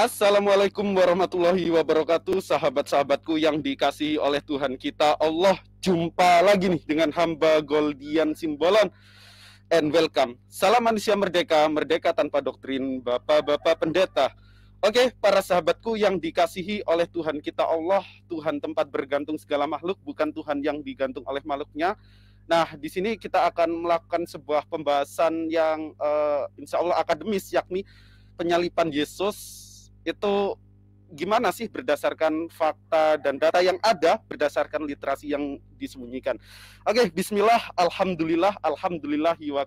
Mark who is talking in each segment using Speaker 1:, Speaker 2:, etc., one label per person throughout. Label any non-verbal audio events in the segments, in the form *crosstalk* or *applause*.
Speaker 1: Assalamualaikum warahmatullahi wabarakatuh, sahabat-sahabatku yang dikasihi oleh Tuhan kita Allah. Jumpa lagi nih dengan hamba Goldian Simbolon. And welcome. Salam manusia merdeka, merdeka tanpa doktrin, bapak-bapak pendeta. Oke, para sahabatku yang dikasihi oleh Tuhan kita Allah, Tuhan tempat bergantung segala makhluk, bukan Tuhan yang digantung oleh makhluknya. Nah, di sini kita akan melakukan sebuah pembahasan yang uh, insya Allah akademis, yakni penyalipan Yesus itu gimana sih berdasarkan fakta dan data yang ada berdasarkan literasi yang disembunyikan. Oke, okay, bismillah, alhamdulillah, alhamdulillah wa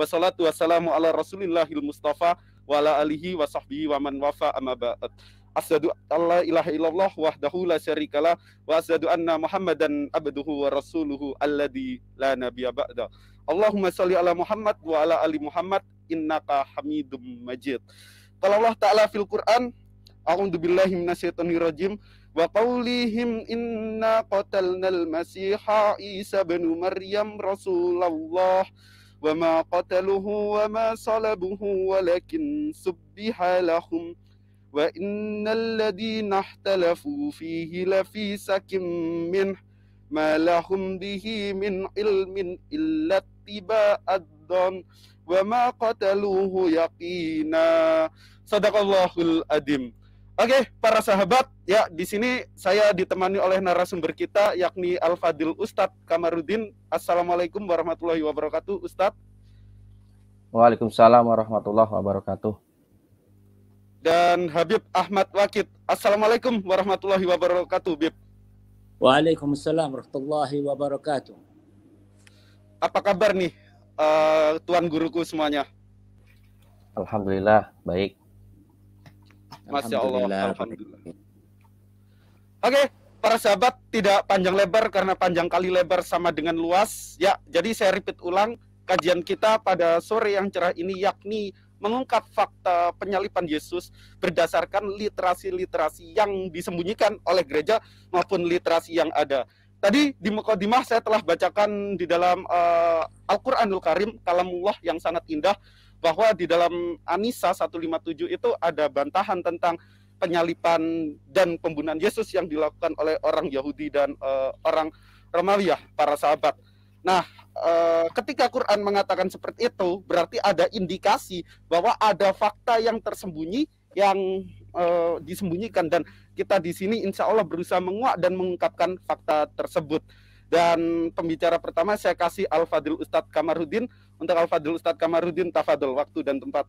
Speaker 1: wassalatu wassalamu ala rasulillahil mustafa, wa ala alihi wa sahbihi wa man wafa amma ba'at. Asyhadu alla ilaha illallah wahdahu la syarikala wa asyhadu anna Muhammadan abduhu wa rasuluhu alladzi la nabiyya ba'da. Allahumma shalli ala Muhammad wa ala ali Muhammad innaka Hamidum Majid. Kalau Allah Ta'ala fil Quran, A'udhu billahi rajim, wa qawlihim inna qatalnal masiha Isa benu Maryam Rasulullah, wa ma qataluhu wa ma salabuhu walakin subbiha lahum, wa innal ladhina ihtalafu fihi lafi sakim minh, ما لهم به من علم إلا اتباع الظن وما قتلوه يقينا Sadaqallahul adim. Oke, para sahabat, ya di sini saya ditemani oleh narasumber kita yakni Al Fadil Ustadz Kamarudin. Assalamualaikum warahmatullahi wabarakatuh, Ustadz.
Speaker 2: Waalaikumsalam warahmatullahi wabarakatuh.
Speaker 1: Dan Habib Ahmad Wakid. Assalamualaikum warahmatullahi wabarakatuh, Bib. Waalaikumsalam warahmatullahi wabarakatuh. Apa kabar nih, uh, Tuan Guruku semuanya?
Speaker 2: Alhamdulillah, baik. Masya Allah.
Speaker 1: Alhamdulillah. Oke, para sahabat tidak panjang lebar karena panjang kali lebar sama dengan luas. Ya, jadi saya repeat ulang kajian kita pada sore yang cerah ini yakni mengungkap fakta penyalipan Yesus berdasarkan literasi-literasi yang disembunyikan oleh gereja maupun literasi yang ada. Tadi di Mekodimah saya telah bacakan di dalam uh, Al-Qur'anul Karim kalamullah yang sangat indah bahwa di dalam Anisa 157 itu ada bantahan tentang penyalipan dan pembunuhan Yesus yang dilakukan oleh orang Yahudi dan uh, orang Romawi ya para sahabat. Nah, uh, ketika Quran mengatakan seperti itu, berarti ada indikasi bahwa ada fakta yang tersembunyi yang uh, disembunyikan dan kita di sini insya Allah berusaha menguak dan mengungkapkan fakta tersebut. Dan pembicara pertama saya kasih Al Fadil Ustadz Kamarudin untuk al fadl Ustadz Kamarudin, Tafadl waktu dan tempat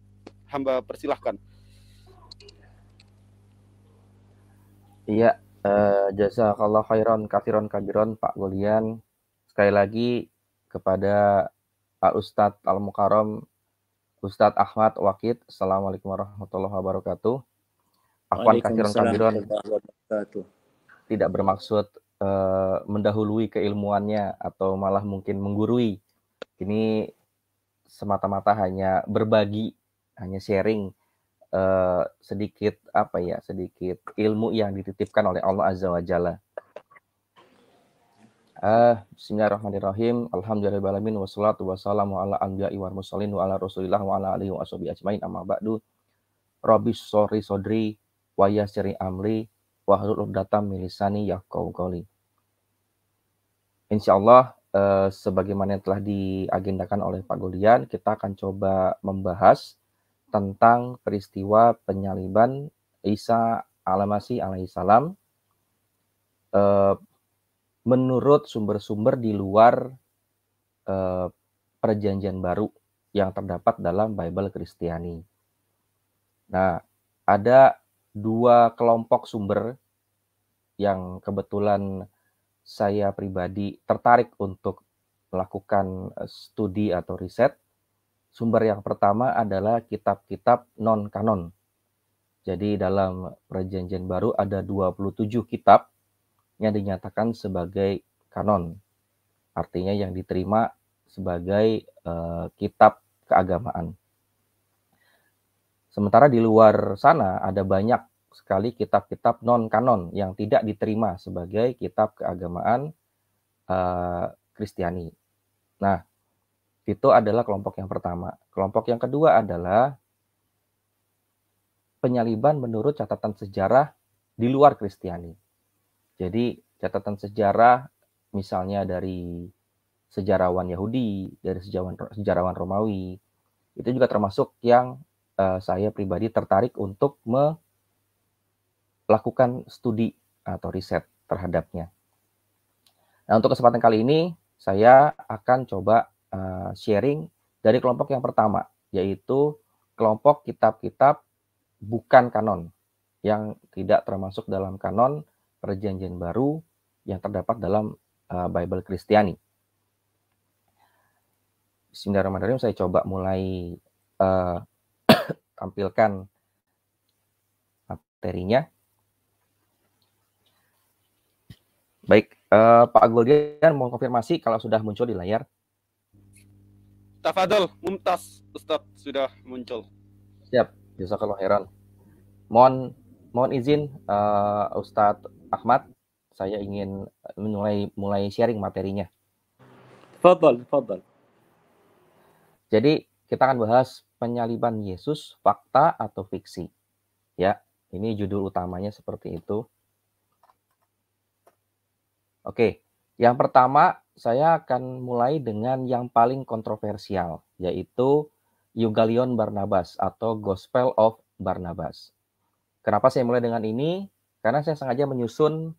Speaker 1: hamba persilahkan.
Speaker 2: Iya, eh, jasa kalau khairan kathiron kabiron Pak Golian. Sekali lagi kepada Pak Ustadz Al-Mukarram, Ustadz Ahmad Wakid. Assalamualaikum warahmatullahi wabarakatuh. Akuan kathiron kabiron. Tidak bermaksud eh, mendahului keilmuannya atau malah mungkin menggurui. Ini semata-mata hanya berbagi, hanya sharing uh, sedikit apa ya, sedikit ilmu yang dititipkan oleh Allah Azza wa Jalla. Uh, Bismillahirrahmanirrahim. Alhamdulillahirrahmanirrahim. Wassalatu wassalamu ala anbiya'i wa mursalin wa ala rasulillah wa ala alihi ajmain amma ba'du. Rabbi sori sodri wa amri wa datam milisani qawli. Insyaallah Eh, sebagaimana yang telah diagendakan oleh Pak Golian, kita akan coba membahas tentang peristiwa penyaliban Isa Alamasi alaihissalam eh, menurut sumber-sumber di luar eh, perjanjian baru yang terdapat dalam Bible Kristiani. Nah, ada dua kelompok sumber yang kebetulan saya pribadi tertarik untuk melakukan eh, studi atau riset, sumber yang pertama adalah kitab-kitab non-kanon. Jadi dalam perjanjian baru ada 27 kitab yang dinyatakan sebagai kanon. Artinya yang diterima sebagai uh, kitab keagamaan. Sementara di luar sana ada banyak sekali kitab-kitab non-kanon yang tidak diterima sebagai kitab keagamaan eh, Kristiani. Uh, nah, itu adalah kelompok yang pertama. Kelompok yang kedua adalah penyaliban menurut catatan sejarah di luar Kristiani. Jadi catatan sejarah misalnya dari sejarawan Yahudi, dari sejarawan sejarawan Romawi, itu juga termasuk yang uh, saya pribadi tertarik untuk me, lakukan studi atau riset terhadapnya. Nah, untuk kesempatan kali ini saya akan coba uh, sharing dari kelompok yang pertama, yaitu kelompok kitab-kitab bukan kanon yang tidak termasuk dalam kanon Perjanjian Baru yang terdapat dalam uh, Bible Kristiani. Bismillahirrahmanirrahim, saya coba mulai uh, *coughs* tampilkan materinya. Baik, uh, Pak Gulgen mau konfirmasi kalau sudah muncul di layar.
Speaker 1: Tafadol, Mumtaz, Ustaz sudah muncul.
Speaker 2: Siap, kalau heran. Mohon mohon izin uh, Ustadz Ahmad, saya ingin mulai mulai sharing materinya. Tafadol, tafadol. Jadi kita akan bahas penyaliban Yesus fakta atau fiksi. Ya, ini judul utamanya seperti itu. Oke, yang pertama saya akan mulai dengan yang paling kontroversial, yaitu Yugalion Barnabas atau Gospel of Barnabas. Kenapa saya mulai dengan ini? Karena saya sengaja menyusun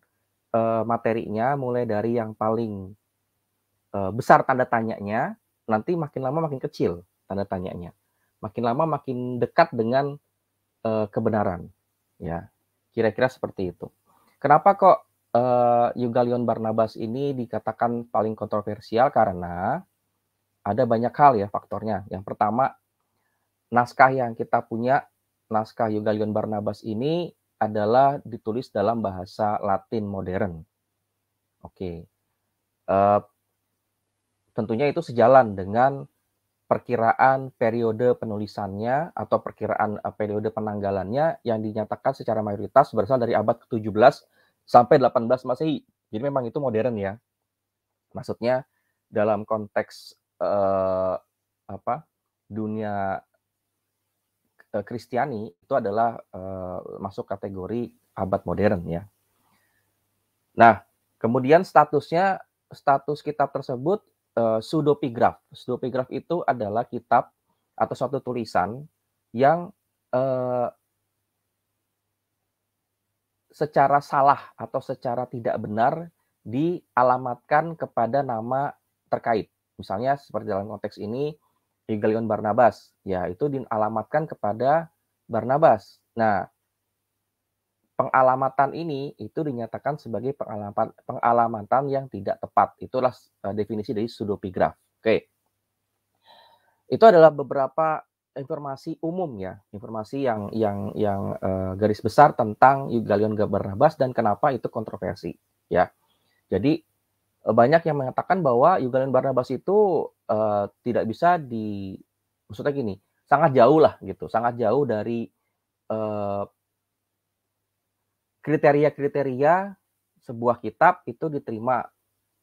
Speaker 2: uh, materinya mulai dari yang paling uh, besar tanda tanyanya, nanti makin lama makin kecil tanda tanyanya. Makin lama makin dekat dengan uh, kebenaran, ya. Kira-kira seperti itu. Kenapa kok uh, Yugalion Barnabas ini dikatakan paling kontroversial karena ada banyak hal ya faktornya. Yang pertama, naskah yang kita punya, naskah Yugalion Barnabas ini adalah ditulis dalam bahasa Latin modern. Oke. Uh, tentunya itu sejalan dengan perkiraan periode penulisannya atau perkiraan eh, periode penanggalannya yang dinyatakan secara mayoritas berasal dari abad ke-17 sampai 18 Masehi. Jadi memang itu modern ya. Maksudnya dalam konteks uh, apa dunia eh, Kristiani itu adalah uh, masuk kategori abad modern ya. Nah, kemudian statusnya status kitab tersebut uh, pseudopigraf. Pseudopigraf itu adalah kitab atau suatu tulisan yang uh, secara salah atau secara tidak benar dialamatkan kepada nama terkait. Misalnya seperti dalam konteks ini Igalion Barnabas, ya itu dialamatkan kepada Barnabas. Nah, pengalamatan ini itu dinyatakan sebagai pengalaman pengalamatan yang tidak tepat. Itulah eh, definisi dari pseudopigraf. Oke. Itu adalah beberapa informasi umum ya, informasi yang yang yang uh, garis besar tentang Galion Barnabas dan kenapa itu kontroversi ya. Jadi eh, banyak yang mengatakan bahwa Galion Barnabas itu uh, tidak bisa di maksudnya gini, sangat jauh lah gitu, sangat jauh dari kriteria kriteria-kriteria sebuah kitab itu diterima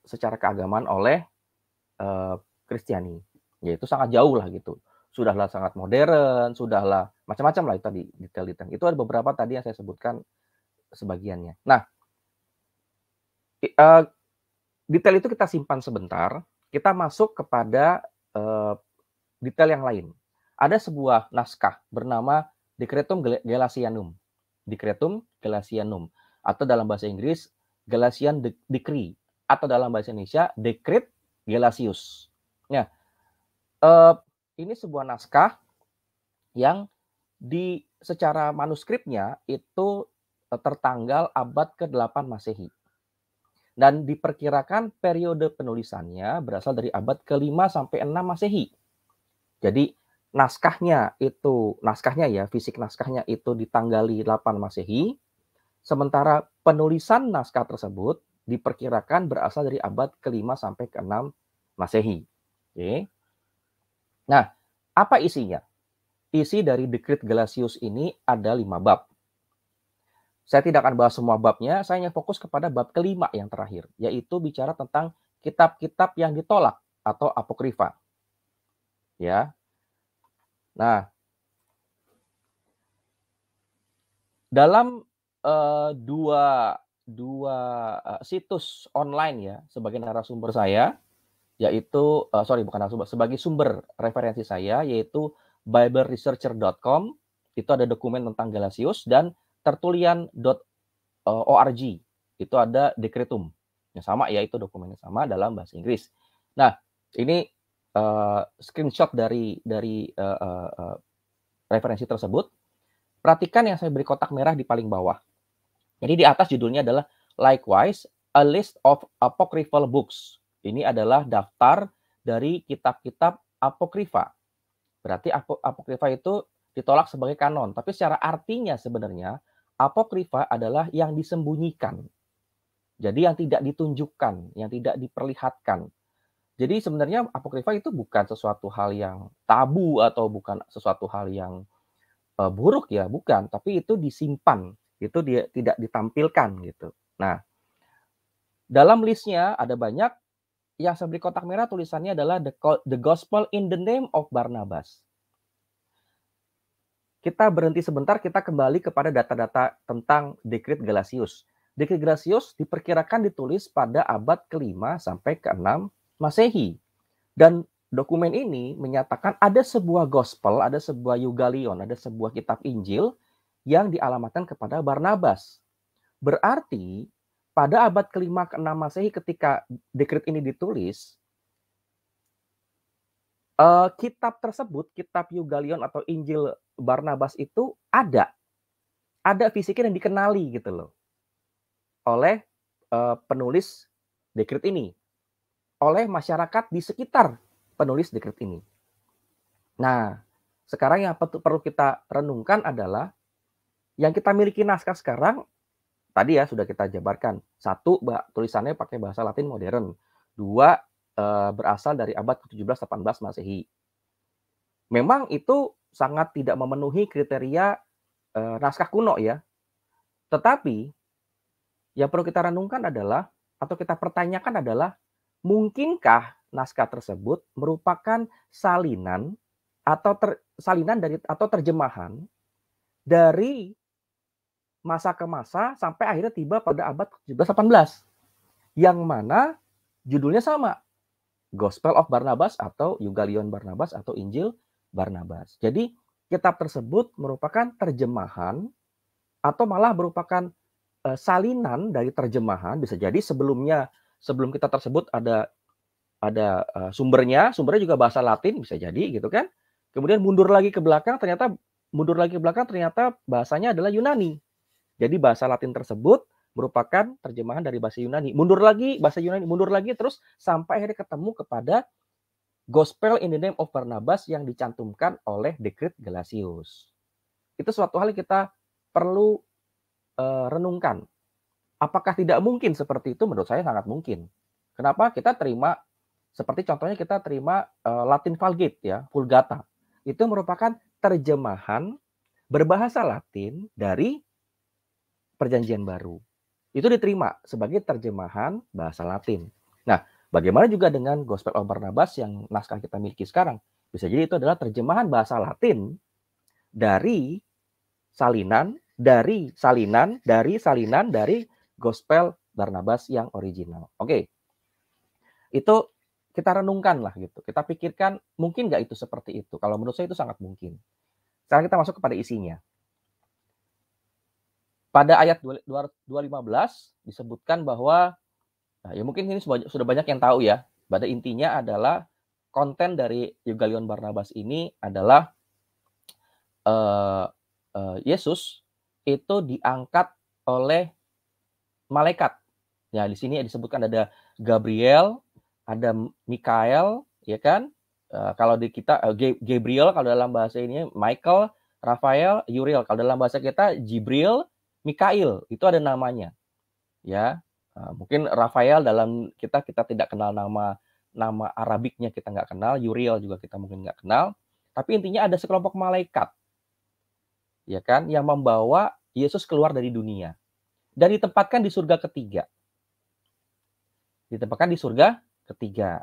Speaker 2: secara keagamaan oleh Kristiani. Uh, yaitu sangat jauh lah gitu sudahlah sangat modern, sudahlah macam-macam lah itu tadi detail-detail. Itu ada beberapa tadi yang saya sebutkan sebagiannya. Nah, eh, detail itu kita simpan sebentar, kita masuk kepada eh, detail yang lain. Ada sebuah naskah bernama Decretum Gelasianum. Decretum Gelasianum atau dalam bahasa Inggris Gelasian Decree atau dalam bahasa Indonesia Dekret Gelasius. Nah, ya, eh, ini sebuah naskah yang di secara manuskripnya itu eh, tertanggal abad ke-8 Masehi. Dan diperkirakan periode penulisannya berasal dari abad ke-5 sampai 6 Masehi. Jadi naskahnya itu naskahnya ya fisik naskahnya itu ditanggali 8 Masehi sementara penulisan naskah tersebut diperkirakan berasal dari abad ke-5 sampai ke-6 Masehi. Oke. Nah, apa isinya? Isi dari dekrit Galatius ini ada lima bab. Saya tidak akan bahas semua babnya, saya hanya fokus kepada bab kelima yang terakhir, yaitu bicara tentang kitab-kitab yang ditolak atau apokrifa. Ya. Nah, dalam uh, dua dua uh, situs online ya sebagai narasumber saya yaitu uh, sorry bukan narasumber sebagai sumber referensi saya yaitu bibleresearcher.com itu ada dokumen tentang Galasius dan tertulian.org eh, itu ada dekretum yang sama yaitu dokumennya sama dalam bahasa Inggris. Nah, ini uh, screenshot dari dari uh, uh, referensi tersebut. Perhatikan yang saya beri kotak merah di paling bawah. Jadi di atas judulnya adalah likewise a list of apocryphal books ini adalah daftar dari kitab-kitab apokrifa. Berarti apokrifa itu ditolak sebagai kanon, tapi secara artinya sebenarnya apokrifa adalah yang disembunyikan. Jadi yang tidak ditunjukkan, yang tidak diperlihatkan. Jadi sebenarnya apokrifa itu bukan sesuatu hal yang tabu atau bukan sesuatu hal yang uh, buruk ya, bukan, tapi itu disimpan, itu dia tidak ditampilkan gitu. Nah, dalam listnya ada banyak yang sebeli kotak merah tulisannya adalah the, the Gospel in the Name of Barnabas. Kita berhenti sebentar, kita kembali kepada data-data tentang dekrit Galasius. Dekrit Galasius diperkirakan ditulis pada abad ke-5 sampai ke-6 Masehi. Dan dokumen ini menyatakan ada sebuah gospel, ada sebuah Yugalion, ada sebuah kitab Injil yang dialamatkan kepada Barnabas. Berarti pada abad kelima ke-6 masehi ketika dekret ini ditulis, uh, kitab tersebut, kitab Yugalion atau Injil Barnabas itu ada. Ada fisiknya yang dikenali gitu loh. Oleh uh, penulis dekret ini. Oleh masyarakat di sekitar penulis dekret ini. Nah, sekarang yang perlu kita renungkan adalah yang kita miliki naskah sekarang tadi ya sudah kita jabarkan. Satu, tulisannya pakai bahasa Latin modern. Dua, eh, berasal dari abad ke-17-18 Masehi. Memang itu sangat tidak memenuhi kriteria eh, naskah kuno ya. Tetapi yang perlu kita renungkan adalah atau kita pertanyakan adalah mungkinkah naskah tersebut merupakan salinan atau ter, salinan dari atau terjemahan dari masa ke masa sampai akhirnya tiba pada abad 17-18. Yang mana judulnya sama. Gospel of Barnabas atau Yugalion Barnabas atau Injil Barnabas. Jadi kitab tersebut merupakan terjemahan atau malah merupakan eh, salinan dari terjemahan bisa jadi sebelumnya sebelum kita tersebut ada ada eh, sumbernya, sumbernya juga bahasa Latin bisa jadi gitu kan. Kemudian mundur lagi ke belakang ternyata mundur lagi ke belakang ternyata bahasanya adalah Yunani jadi bahasa Latin tersebut merupakan terjemahan dari bahasa Yunani. Mundur lagi bahasa Yunani, mundur lagi terus sampai akhirnya ketemu kepada Gospel in the Name of Barnabas yang dicantumkan oleh Dekret Gelasius. Itu suatu hal yang kita perlu uh, renungkan. Apakah tidak mungkin seperti itu? Menurut saya sangat mungkin. Kenapa kita terima seperti contohnya kita terima uh, Latin Vulgate ya, Vulgata. Itu merupakan terjemahan berbahasa Latin dari perjanjian baru. Itu diterima sebagai terjemahan bahasa Latin. Nah, bagaimana juga dengan Gospel of Barnabas yang naskah kita miliki sekarang? Bisa jadi itu adalah terjemahan bahasa Latin dari salinan, dari salinan, dari salinan dari Gospel Barnabas yang original. Oke. Okay. Itu kita renungkan lah gitu. Kita pikirkan mungkin nggak itu seperti itu. Kalau menurut saya itu sangat mungkin. Sekarang kita masuk kepada isinya pada ayat 215 disebutkan bahwa nah ya mungkin ini sudah banyak yang tahu ya. Pada intinya adalah konten dari Yugalion Barnabas ini adalah uh, uh, Yesus itu diangkat oleh malaikat. Ya, di sini disebutkan ada Gabriel, ada Mikael, ya kan? Uh, kalau di kita uh, Gabriel kalau dalam bahasa ini Michael, Rafael, Uriel. Kalau dalam bahasa kita Jibril, Mikail itu ada namanya. Ya. Eh, mungkin Rafael dalam kita kita tidak kenal nama nama Arabiknya kita nggak kenal, Uriel juga kita mungkin nggak kenal. Tapi intinya ada sekelompok malaikat, ya kan, yang membawa Yesus keluar dari dunia dan ditempatkan di surga ketiga. Ditempatkan di surga ketiga.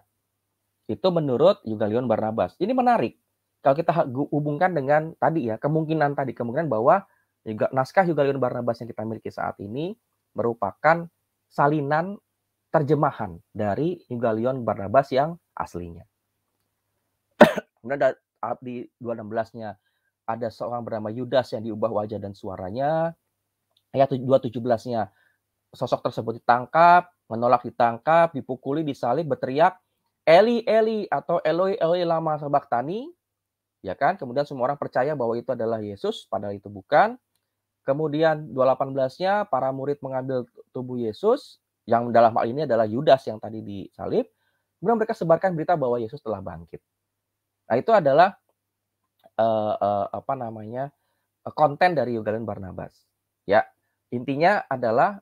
Speaker 2: Itu menurut Yugalion Barnabas. Ini menarik. Kalau kita hubungkan dengan tadi ya, kemungkinan tadi, kemungkinan bahwa juga naskah Yugalion Barnabas yang kita miliki saat ini merupakan salinan terjemahan dari Yugalion Barnabas yang aslinya. *clears throat* Kemudian di 216-nya ada seorang bernama Yudas yang diubah wajah dan suaranya. Ayat 217-nya sosok tersebut ditangkap, menolak ditangkap, dipukuli, disalib, berteriak Eli Eli atau Eloi Eloi lama Sabaktani, ya kan? Kemudian semua orang percaya bahwa itu adalah Yesus padahal itu bukan. Kemudian 2.18-nya para murid mengambil tubuh Yesus yang dalam hal ini adalah Yudas yang tadi disalib. Kemudian mereka sebarkan berita bahwa Yesus telah bangkit. Nah, itu adalah uh, uh, apa namanya? Uh, konten dari Yudas Barnabas. Ya, intinya adalah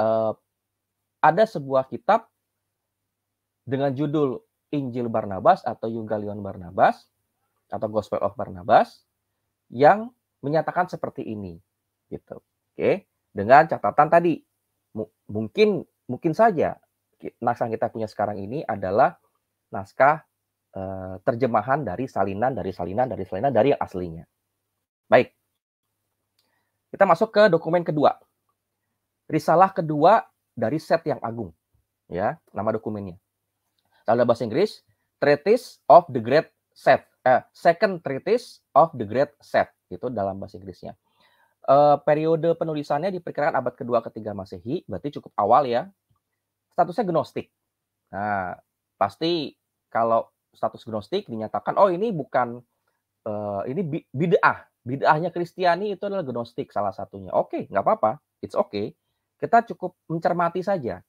Speaker 2: uh, ada sebuah kitab dengan judul Injil Barnabas atau Yugalion Barnabas atau Gospel of Barnabas yang menyatakan seperti ini gitu. Oke, dengan catatan tadi mungkin mungkin saja naskah kita punya sekarang ini adalah naskah eh, terjemahan dari salinan dari salinan dari salinan dari yang aslinya. Baik. Kita masuk ke dokumen kedua. Risalah kedua dari set yang agung. Ya, nama dokumennya. Kalau bahasa Inggris, Treatise of the Great Set eh, Second Treatise of the Great Set itu dalam bahasa Inggrisnya. Eh, periode penulisannya diperkirakan abad kedua ketiga masehi, berarti cukup awal ya. Statusnya gnostik. Nah, pasti kalau status gnostik dinyatakan oh ini bukan eh, ini bid'ah. Bid'ahnya Kristiani itu adalah gnostik salah satunya. Oke, okay, nggak apa-apa. It's okay. Kita cukup mencermati saja.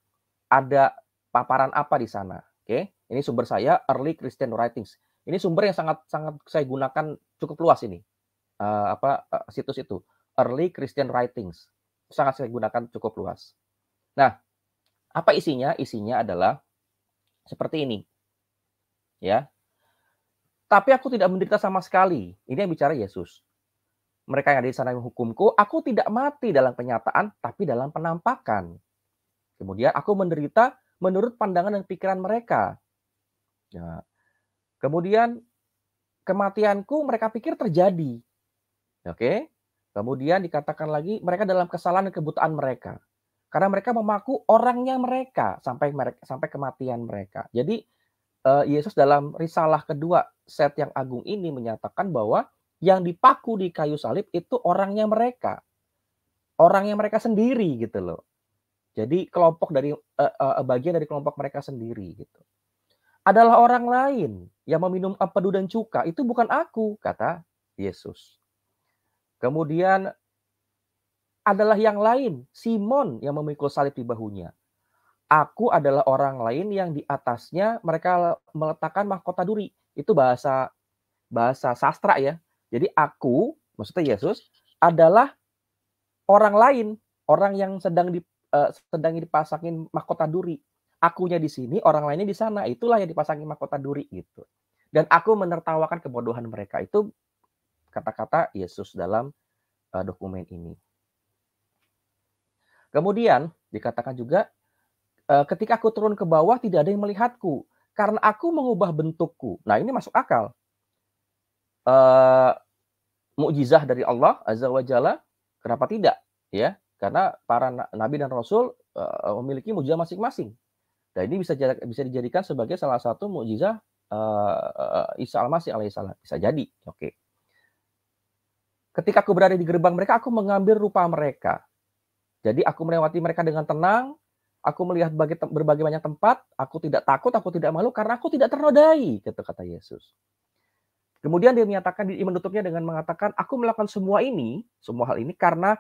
Speaker 2: Ada paparan apa di sana. Oke, okay? ini sumber saya Early Christian Writings. Ini sumber yang sangat sangat saya gunakan cukup luas ini. Uh, apa uh, situs itu Early Christian Writings sangat saya gunakan cukup luas. Nah, apa isinya? Isinya adalah seperti ini. Ya. Tapi aku tidak menderita sama sekali. Ini yang bicara Yesus. Mereka yang ada di sana yang menghukumku, aku tidak mati dalam kenyataan, tapi dalam penampakan. Kemudian aku menderita menurut pandangan dan pikiran mereka. Ya. Kemudian kematianku mereka pikir terjadi. Oke. Okay? Kemudian dikatakan lagi mereka dalam kesalahan dan kebutaan mereka. Karena mereka memaku orangnya mereka sampai mereka sampai kematian mereka. Jadi eh, Yesus dalam risalah kedua set yang agung ini menyatakan bahwa yang dipaku di kayu salib itu orangnya mereka. Orangnya mereka sendiri gitu loh. Jadi kelompok dari eh, eh, bagian dari kelompok mereka sendiri gitu adalah orang lain yang meminum empedu dan cuka. Itu bukan aku, kata Yesus. Kemudian adalah yang lain, Simon yang memikul salib di bahunya. Aku adalah orang lain yang di atasnya mereka meletakkan mahkota duri. Itu bahasa bahasa sastra ya. Jadi aku, maksudnya Yesus adalah orang lain, orang yang sedang di uh, sedang dipasangin mahkota duri akunya di sini, orang lainnya di sana. Itulah yang dipasangi mahkota duri gitu. Dan aku menertawakan kebodohan mereka. Itu kata-kata Yesus dalam uh, dokumen ini. Kemudian dikatakan juga uh, ketika aku turun ke bawah tidak ada yang melihatku karena aku mengubah bentukku. Nah, ini masuk akal. Uh, mukjizah dari Allah Azza wajalla, kenapa tidak? Ya, karena para nabi dan rasul uh, memiliki mujizah masing-masing. Dan ini bisa bisa dijadikan sebagai salah satu mukjizat uh, eh, Isa Al-Masih alaihissalam. Bisa jadi, oke. Ketika aku berada di gerbang mereka, aku mengambil rupa mereka. Jadi aku melewati mereka dengan tenang, aku melihat berbagai, berbagai banyak tempat, aku tidak takut, aku tidak malu karena aku tidak ternodai, gitu kata Yesus. Kemudian dia menyatakan dia menutupnya dengan mengatakan, aku melakukan semua ini, semua hal ini karena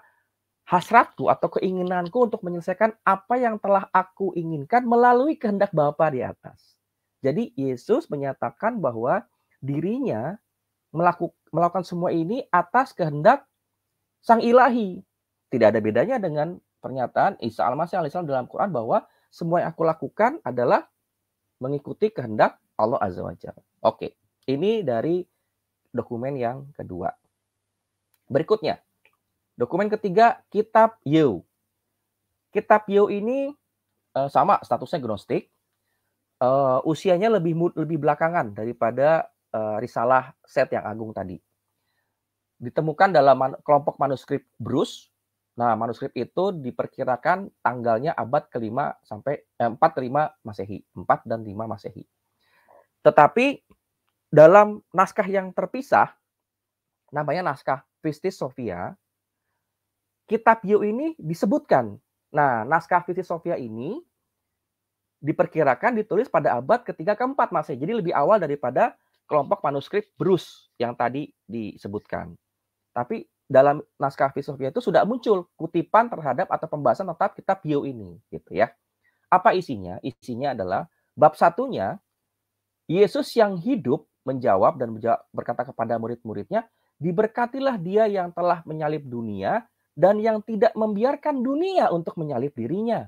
Speaker 2: hasratku atau keinginanku untuk menyelesaikan apa yang telah aku inginkan melalui kehendak Bapa di atas. Jadi Yesus menyatakan bahwa dirinya melakukan semua ini atas kehendak Sang Ilahi. Tidak ada bedanya dengan pernyataan Isa Al-Masih alaihissalam dalam Quran bahwa semua yang aku lakukan adalah mengikuti kehendak Allah Azza wa Jalla. Oke, ini dari dokumen yang kedua. Berikutnya, Dokumen ketiga, Kitab Yew. Kitab Yew ini uh, sama statusnya gnostik. Uh, usianya lebih lebih belakangan daripada uh, risalah set yang agung tadi. Ditemukan dalam man kelompok manuskrip Bruce. Nah, manuskrip itu diperkirakan tanggalnya abad kelima sampai eh, 4 Masehi, 4 dan 5 Masehi. Tetapi dalam naskah yang terpisah namanya naskah Pistis Sofia kitab Yu ini disebutkan. Nah, naskah visi Sofia ini diperkirakan ditulis pada abad ketiga keempat masih, Jadi lebih awal daripada kelompok manuskrip Bruce yang tadi disebutkan. Tapi dalam naskah Sofia itu sudah muncul kutipan terhadap atau pembahasan tentang kitab Bio ini, gitu ya. Apa isinya? Isinya adalah bab satunya Yesus yang hidup menjawab dan berkata kepada murid-muridnya, diberkatilah dia yang telah menyalip dunia dan yang tidak membiarkan dunia untuk menyalip dirinya.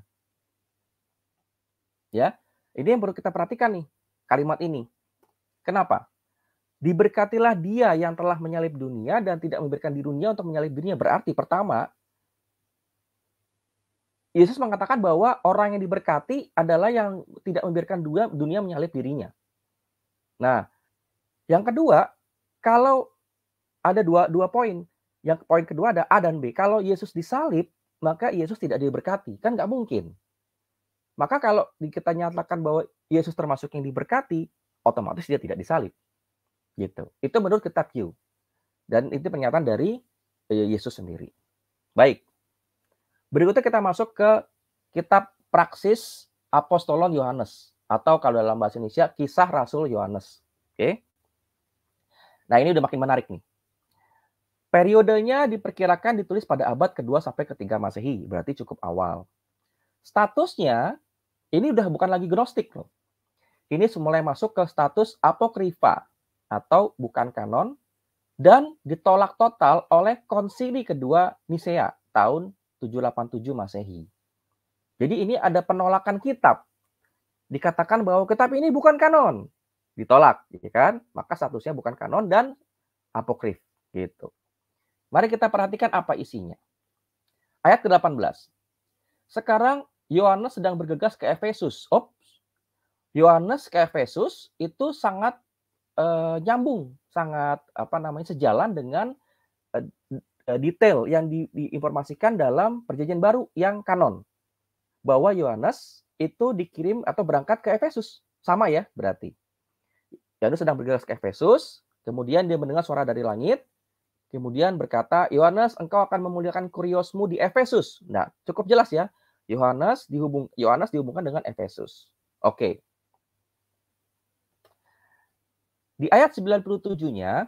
Speaker 2: Ya, ini yang perlu kita perhatikan nih kalimat ini. Kenapa? Diberkatilah dia yang telah menyalip dunia dan tidak memberikan di dunia untuk menyalip dirinya. Berarti pertama, Yesus mengatakan bahwa orang yang diberkati adalah yang tidak membiarkan dunia, dunia menyalip dirinya. Nah, yang kedua, kalau ada dua, dua poin. Yang poin kedua ada A dan B. Kalau Yesus disalib, maka Yesus tidak diberkati. Kan nggak mungkin. Maka kalau kita nyatakan bahwa Yesus termasuk yang diberkati, otomatis dia tidak disalib. Gitu. Itu menurut kitab Q. Dan itu pernyataan dari eh, Yesus sendiri. Baik. Berikutnya kita masuk ke kitab praksis apostolon Yohanes atau kalau dalam bahasa Indonesia kisah Rasul Yohanes. Oke. Okay? Nah, ini udah makin menarik nih. Periodenya diperkirakan ditulis pada abad kedua sampai ketiga Masehi, berarti cukup awal. Statusnya ini udah bukan lagi gnostik loh. Ini mulai masuk ke status apokrifa atau bukan kanon dan ditolak total oleh konsili kedua Nicea tahun 787 Masehi. Jadi ini ada penolakan kitab. Dikatakan bahwa kitab ini bukan kanon. Ditolak, ya kan? Maka statusnya bukan kanon dan apokrif gitu. Mari kita perhatikan apa isinya. Ayat ke-18. Sekarang Yohanes sedang bergegas ke Efesus. Ops. Yohanes ke Efesus itu sangat uh, nyambung, sangat apa namanya sejalan dengan uh, detail yang di, diinformasikan dalam perjanjian baru yang kanon. Bahwa Yohanes itu dikirim atau berangkat ke Efesus. Sama ya berarti. Yohanes sedang bergegas ke Efesus, kemudian dia mendengar suara dari langit, Kemudian berkata, Yohanes, engkau akan memuliakan kuriosmu di Efesus. Nah, cukup jelas ya. Yohanes dihubung dihubungkan dengan Efesus. Oke. Okay. Di ayat 97-nya,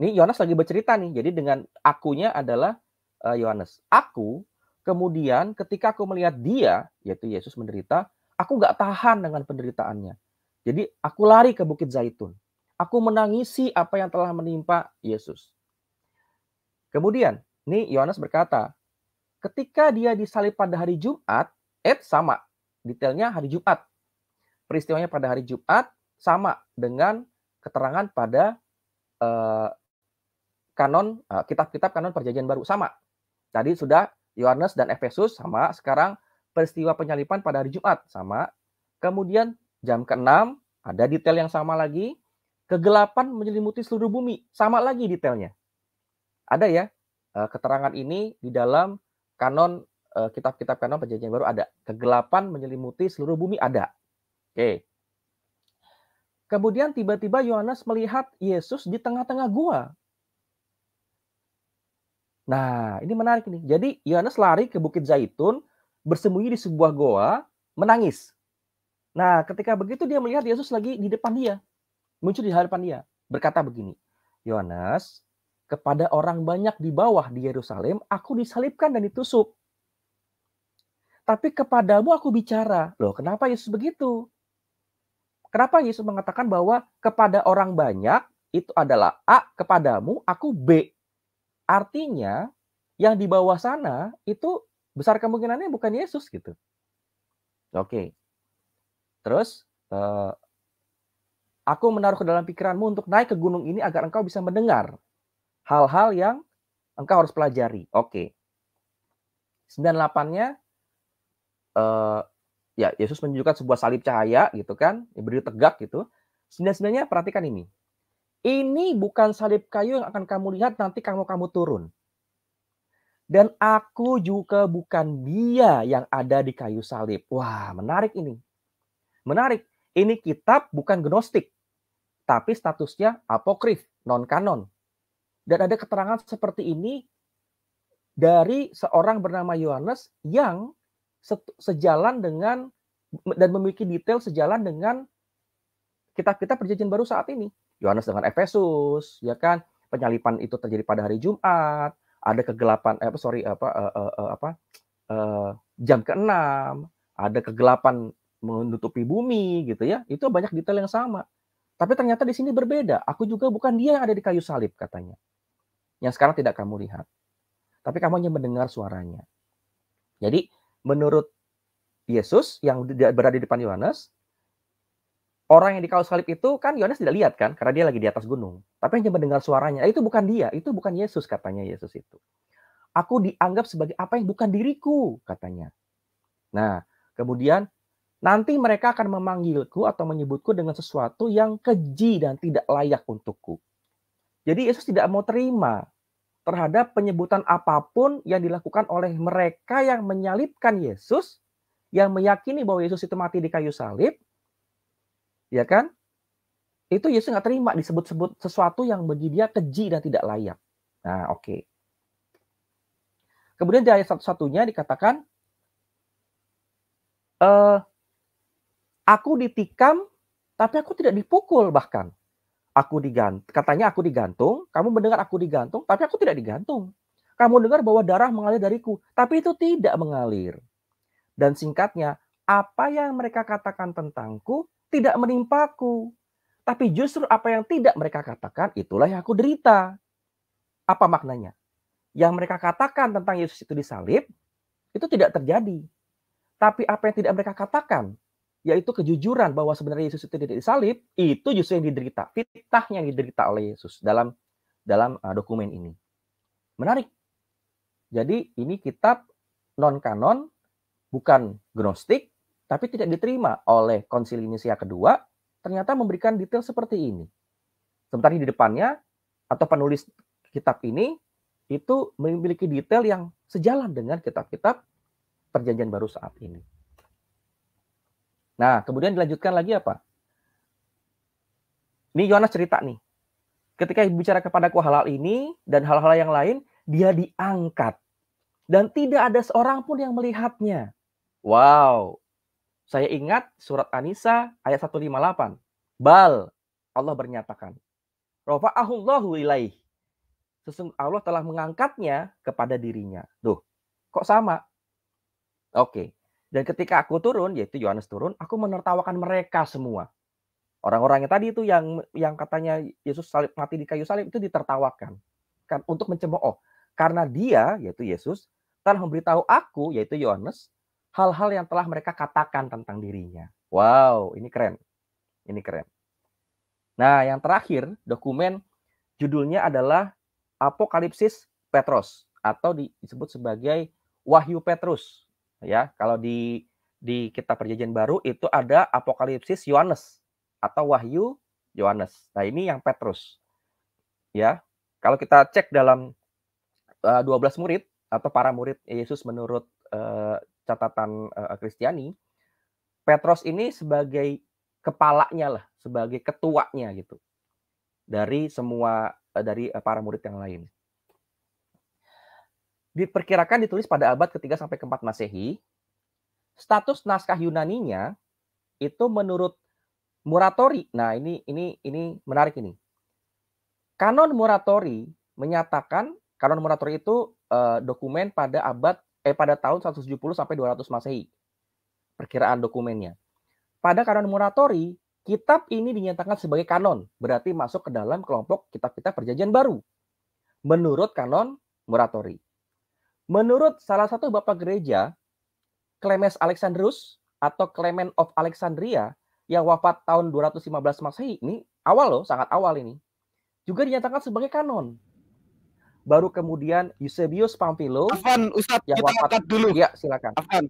Speaker 2: ini Yohanes lagi bercerita nih. Jadi dengan akunya adalah eh, Yohanes. Uh, aku kemudian ketika aku melihat dia, yaitu Yesus menderita, aku gak tahan dengan penderitaannya. Jadi aku lari ke Bukit Zaitun. Aku menangisi apa yang telah menimpa Yesus. Kemudian, nih Yohanes berkata, ketika dia disalib pada hari Jumat, eh sama, detailnya hari Jumat. Peristiwanya pada hari Jumat sama dengan keterangan pada eh, kanon eh, kitab-kitab kanon perjanjian baru sama. Tadi sudah Yohanes dan Efesus sama, sekarang peristiwa penyalipan pada hari Jumat sama. Kemudian jam ke-6 ada detail yang sama lagi. Kegelapan menyelimuti seluruh bumi, sama lagi detailnya ada ya eh, keterangan ini di dalam kanon eh, kitab-kitab kanon perjanjian baru ada kegelapan menyelimuti seluruh bumi ada oke kemudian tiba-tiba Yohanes melihat Yesus di tengah-tengah gua nah ini menarik nih jadi Yohanes lari ke bukit Zaitun bersembunyi di sebuah goa menangis nah ketika begitu dia melihat Yesus lagi di depan dia muncul di hadapan dia berkata begini Yohanes kepada orang banyak di bawah di Yerusalem, aku disalibkan dan ditusuk. Tapi kepadamu aku bicara. Loh, kenapa Yesus begitu? Kenapa Yesus mengatakan bahwa kepada orang banyak itu adalah A, kepadamu aku B. Artinya, yang di bawah sana itu besar kemungkinannya bukan Yesus gitu. Oke. Terus, uh, aku menaruh ke dalam pikiranmu untuk naik ke gunung ini agar engkau bisa mendengar hal-hal yang engkau harus pelajari. Oke. Okay. 98-nya uh, ya Yesus menunjukkan sebuah salib cahaya gitu kan, yang berdiri tegak gitu. 99-nya perhatikan ini. Ini bukan salib kayu yang akan kamu lihat nanti kamu kamu turun. Dan aku juga bukan dia yang ada di kayu salib. Wah, menarik ini. Menarik. Ini kitab bukan gnostik, tapi statusnya apokrif, non-kanon dan ada keterangan seperti ini dari seorang bernama Yohanes yang sejalan dengan dan memiliki detail sejalan dengan kita kita perjanjian baru saat ini. Yohanes dengan Efesus, ya kan? Penyalipan itu terjadi pada hari Jumat, ada kegelapan eh, sorry apa eh, eh, eh, apa eh, jam ke-6, ada kegelapan menutupi bumi gitu ya. Itu banyak detail yang sama. Tapi ternyata di sini berbeda. Aku juga bukan dia yang ada di kayu salib katanya yang sekarang tidak kamu lihat. Tapi kamu hanya mendengar suaranya. Jadi menurut Yesus yang berada di depan Yohanes, orang yang di kaos salib itu kan Yohanes tidak lihat kan karena dia lagi di atas gunung. Tapi hanya mendengar suaranya. Itu bukan dia, itu bukan Yesus katanya Yesus itu. Aku dianggap sebagai apa yang bukan diriku katanya. Nah, kemudian nanti mereka akan memanggilku atau menyebutku dengan sesuatu yang keji dan tidak layak untukku. Jadi Yesus tidak mau terima terhadap penyebutan apapun yang dilakukan oleh mereka yang menyalibkan Yesus, yang meyakini bahwa Yesus itu mati di kayu salib, ya kan? Itu Yesus nggak terima disebut-sebut sesuatu yang bagi dia keji dan tidak layak. Nah, oke. Okay. Kemudian di ayat satu-satunya dikatakan, e, aku ditikam, tapi aku tidak dipukul bahkan aku digantung, katanya aku digantung, kamu mendengar aku digantung, tapi aku tidak digantung. Kamu dengar bahwa darah mengalir dariku, tapi itu tidak mengalir. Dan singkatnya, apa yang mereka katakan tentangku tidak menimpaku. Tapi justru apa yang tidak mereka katakan itulah yang aku derita. Apa maknanya? Yang mereka katakan tentang Yesus itu disalib itu tidak terjadi. Tapi apa yang tidak mereka katakan yaitu kejujuran bahwa sebenarnya Yesus itu tidak disalib, itu justru yang diderita, fitnahnya yang diderita oleh Yesus dalam dalam eh, dokumen ini. Menarik. Jadi ini kitab non kanon, bukan gnostik, tapi tidak diterima oleh Konsili Nicea kedua, ternyata memberikan detail seperti ini. Sementara di depannya atau penulis kitab ini itu memiliki detail yang sejalan dengan kitab-kitab perjanjian baru saat ini. Nah, kemudian dilanjutkan lagi apa? Ini Yohanes cerita nih. Ketika bicara kepadaku hal-hal ini dan hal-hal yang lain, dia diangkat. Dan tidak ada seorang pun yang melihatnya. Wow. Saya ingat surat Anisa ayat 158. Bal, Allah bernyatakan. Rafa'ahullahu ilaih. Sesungguhnya Allah telah mengangkatnya kepada dirinya. Duh, kok sama? Oke. Dan ketika aku turun, yaitu Yohanes turun, aku menertawakan mereka semua. Orang-orang yang tadi itu yang yang katanya Yesus salib, mati di kayu salib itu ditertawakan kan untuk mencemooh karena dia yaitu Yesus telah memberitahu aku yaitu Yohanes hal-hal yang telah mereka katakan tentang dirinya. Wow, ini keren. Ini keren. Nah, yang terakhir dokumen judulnya adalah Apokalipsis Petrus atau disebut sebagai Wahyu Petrus ya kalau di di kitab perjanjian baru itu ada apokalipsis Yohanes atau wahyu Yohanes nah ini yang Petrus ya kalau kita cek dalam uh, eh, 12 murid atau para murid Yesus menurut uh, catatan eh, Kristiani uh, Petrus ini sebagai kepalanya lah sebagai ketuanya gitu dari semua dari para murid yang lain diperkirakan ditulis pada abad ketiga sampai keempat Masehi. Status naskah Yunaninya itu menurut Muratori. Nah, ini ini ini menarik ini. Kanon Muratori menyatakan kanon Muratori itu eh, dokumen pada abad eh pada tahun 170 sampai 200 Masehi. Perkiraan dokumennya. Pada kanon Muratori, kitab ini dinyatakan sebagai kanon, berarti masuk ke dalam kelompok kitab-kitab Perjanjian Baru menurut kanon Muratori. Menurut salah satu bapak gereja, Clemens Alexandrus atau Clement of Alexandria yang wafat tahun 215 Masehi ini awal loh, sangat awal ini. Juga dinyatakan sebagai kanon. Baru kemudian Eusebius Pamphilo Afan, Ustaz, yang kita wafat dulu. Ya,
Speaker 1: silakan. Afan.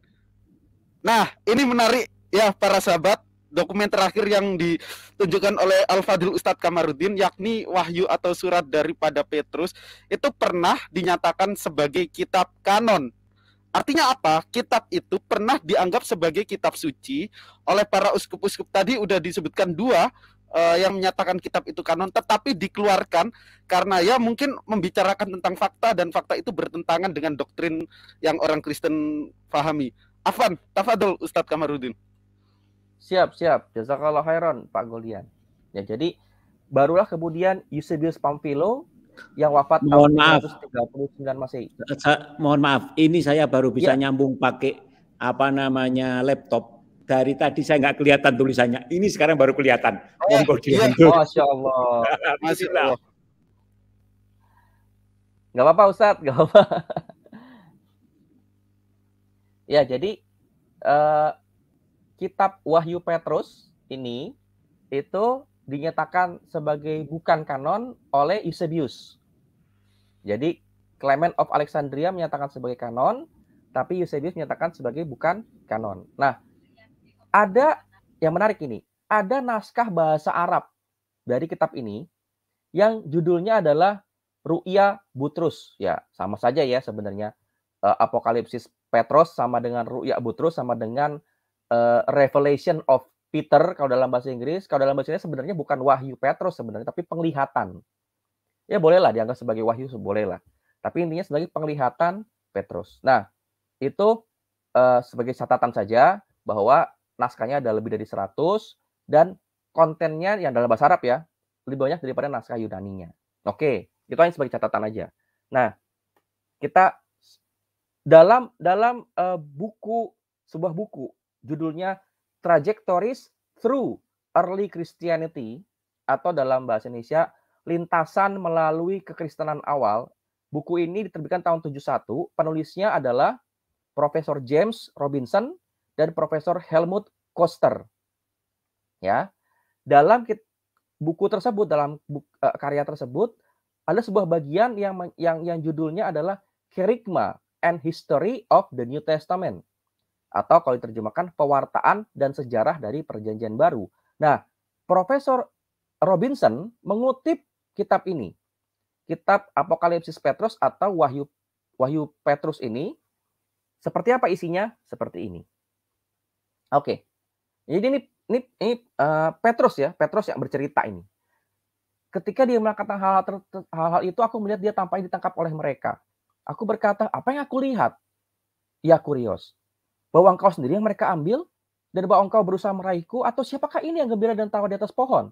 Speaker 1: Nah, ini menarik ya para sahabat dokumen terakhir yang ditunjukkan oleh Al Fadil Ustadz Kamarudin yakni wahyu atau surat daripada Petrus itu pernah dinyatakan sebagai kitab kanon. Artinya apa? Kitab itu pernah dianggap sebagai kitab suci oleh para uskup-uskup tadi udah disebutkan dua uh, yang menyatakan kitab itu kanon tetapi dikeluarkan karena ya mungkin membicarakan tentang fakta dan fakta itu bertentangan dengan doktrin yang orang Kristen pahami. Afan, tafadol Ustadz Kamarudin.
Speaker 2: Siap, siap. Jazakallah khairan Pak Golian. Ya, jadi barulah kemudian Eusebius Pamphilo yang wafat mohon tahun maaf. 139 Masehi.
Speaker 3: Eh, sa mohon maaf, ini saya baru ya. bisa ya. nyambung pakai apa namanya laptop. Dari tadi saya nggak kelihatan tulisannya. Ini sekarang baru kelihatan.
Speaker 4: Eh, oh, Monggo iya. Masya Allah. *laughs* Masya Allah.
Speaker 2: Gak apa-apa Ustadz, gak apa-apa. *laughs* ya jadi uh, kitab Wahyu Petrus ini itu dinyatakan sebagai bukan kanon oleh Eusebius. Jadi Clement of Alexandria menyatakan sebagai kanon, tapi Eusebius menyatakan sebagai bukan kanon. Nah, ada yang menarik ini, ada naskah bahasa Arab dari kitab ini yang judulnya adalah Ru'ya Butrus. Ya, sama saja ya sebenarnya. Eh, Apokalipsis Petrus sama dengan Ru'ya Butrus sama dengan Eh, revelation of Peter kalau dalam bahasa Inggris, kalau dalam bahasa Inggris sebenarnya bukan wahyu Petrus sebenarnya, tapi penglihatan. Ya bolehlah dianggap sebagai wahyu, bolehlah. Tapi intinya sebagai penglihatan Petrus. Nah, itu uh, sebagai catatan saja bahwa naskahnya ada lebih dari 100 dan kontennya yang dalam bahasa Arab ya, lebih banyak daripada naskah Yunani-nya. Oke, itu hanya sebagai catatan aja. Nah, kita dalam dalam uh, buku sebuah buku Judulnya Trajectories Through Early Christianity atau dalam bahasa Indonesia Lintasan Melalui Kekristenan Awal. Buku ini diterbitkan tahun 71. Penulisnya adalah Profesor James Robinson dan Profesor Helmut Koster. Ya. Dalam buku tersebut dalam buku, uh, eh, karya tersebut ada sebuah bagian yang yang yang judulnya adalah Kerigma and History of the New Testament atau kalau diterjemahkan pewartaan dan sejarah dari perjanjian baru. Nah, Profesor Robinson mengutip kitab ini. Kitab Apokalipsis Petrus atau Wahyu Wahyu Petrus ini seperti apa isinya? Seperti ini. Oke. Jadi ini ini, ini uh, Petrus ya, Petrus yang bercerita ini. Ketika dia melakukan hal-hal, hal-hal itu, aku melihat dia tampaknya ditangkap oleh mereka. Aku berkata, apa yang aku lihat? Ya kurios. Bahwa engkau sendiri yang mereka ambil dan bahwa engkau berusaha meraihku atau siapakah ini yang gembira dan tawa di atas pohon?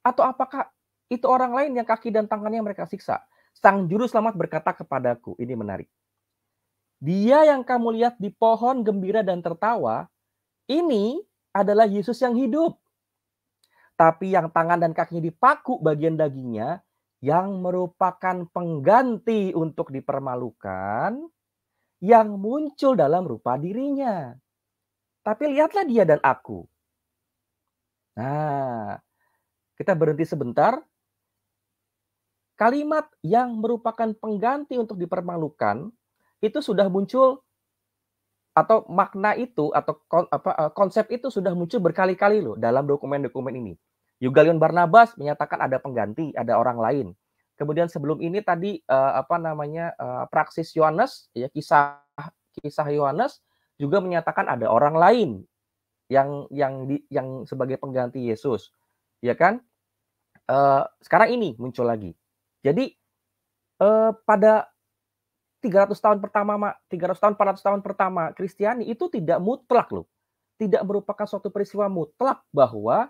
Speaker 2: Atau apakah itu orang lain yang kaki dan tangannya mereka siksa? Sang juru selamat berkata kepadaku, ini menarik. Dia yang kamu lihat di pohon gembira dan tertawa, ini adalah Yesus yang hidup. Tapi yang tangan dan kakinya dipaku bagian dagingnya, yang merupakan pengganti untuk dipermalukan, yang muncul dalam rupa dirinya. Tapi lihatlah dia dan aku. Nah, kita berhenti sebentar. Kalimat yang merupakan pengganti untuk dipermalukan itu sudah muncul atau makna itu atau eh, konsep itu sudah muncul berkali-kali loh dalam dokumen-dokumen ini. Yugalion Barnabas menyatakan ada pengganti, ada orang lain. Kemudian sebelum ini tadi uh, apa namanya uh, eh, praksis Yohanes ya kisah kisah Yohanes juga menyatakan ada orang lain yang yang di, yang sebagai pengganti Yesus. Ya kan? Uh, sekarang ini muncul lagi. Jadi uh, pada 300 tahun pertama 300 tahun 400 tahun pertama Kristiani itu tidak mutlak loh. Tidak merupakan suatu peristiwa mutlak bahwa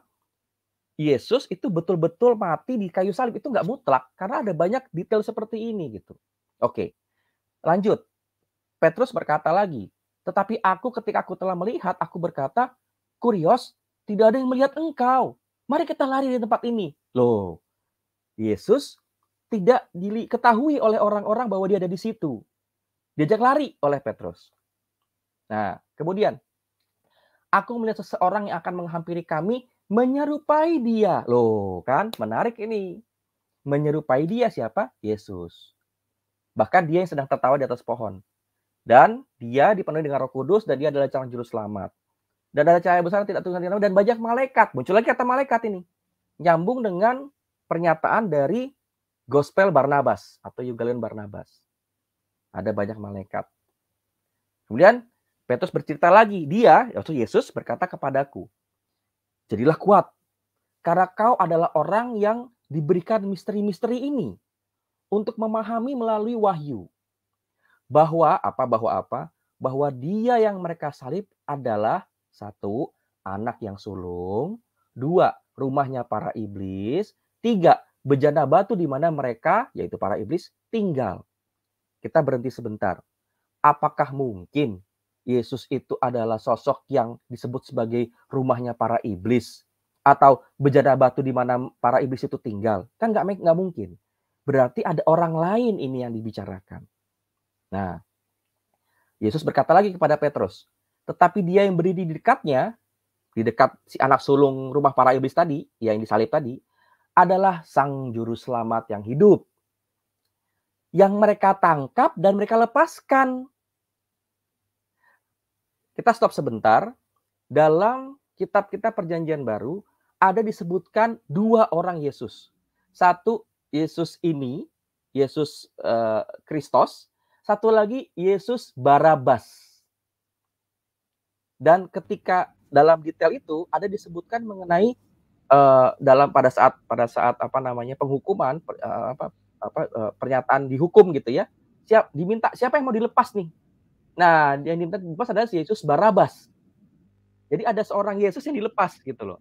Speaker 2: Yesus itu betul-betul mati di kayu salib itu nggak mutlak karena ada banyak detail seperti ini gitu. Oke, lanjut. Petrus berkata lagi, tetapi aku ketika aku telah melihat, aku berkata, kurios, tidak ada yang melihat engkau. Mari kita lari di tempat ini. Loh, Yesus tidak diketahui oleh orang-orang bahwa dia ada di situ. Diajak lari oleh Petrus. Nah, kemudian aku melihat seseorang yang akan menghampiri kami menyerupai dia. Loh, kan menarik ini. Menyerupai dia siapa? Yesus. Bahkan dia yang sedang tertawa di atas pohon. Dan dia dipenuhi dengan roh kudus dan dia adalah calon juru selamat. Dan ada cahaya besar tidak tunggu nama dan banyak malaikat. Muncul lagi kata malaikat ini. Nyambung dengan pernyataan dari Gospel Barnabas atau Yugalian Barnabas. Ada banyak malaikat. Kemudian Petrus bercerita lagi, dia, yaitu Yesus berkata kepadaku, Jadilah kuat. Karena kau adalah orang yang diberikan misteri-misteri ini untuk memahami melalui wahyu bahwa apa bahwa apa bahwa dia yang mereka salib adalah satu anak yang sulung, dua rumahnya para iblis, tiga bejana batu di mana mereka yaitu para iblis tinggal. Kita berhenti sebentar. Apakah mungkin Yesus itu adalah sosok yang disebut sebagai rumahnya para iblis atau bejana batu di mana para iblis itu tinggal kan nggak nggak mungkin berarti ada orang lain ini yang dibicarakan nah Yesus berkata lagi kepada Petrus tetapi dia yang berdiri di dekatnya di dekat si anak sulung rumah para iblis tadi ya, yang disalib tadi adalah sang juru selamat yang hidup yang mereka tangkap dan mereka lepaskan kita stop sebentar. Dalam kitab kita perjanjian baru ada disebutkan dua orang Yesus. Satu Yesus ini, Yesus eh, Kristus. Uh, Satu lagi Yesus Barabas. Dan ketika dalam detail itu ada disebutkan mengenai uh, dalam pada saat pada saat apa namanya penghukuman per, uh, apa apa uh, pernyataan dihukum gitu ya. Siap diminta siapa yang mau dilepas nih? Nah, yang diminta dilepas adalah si Yesus Barabas. Jadi ada seorang Yesus yang dilepas gitu loh.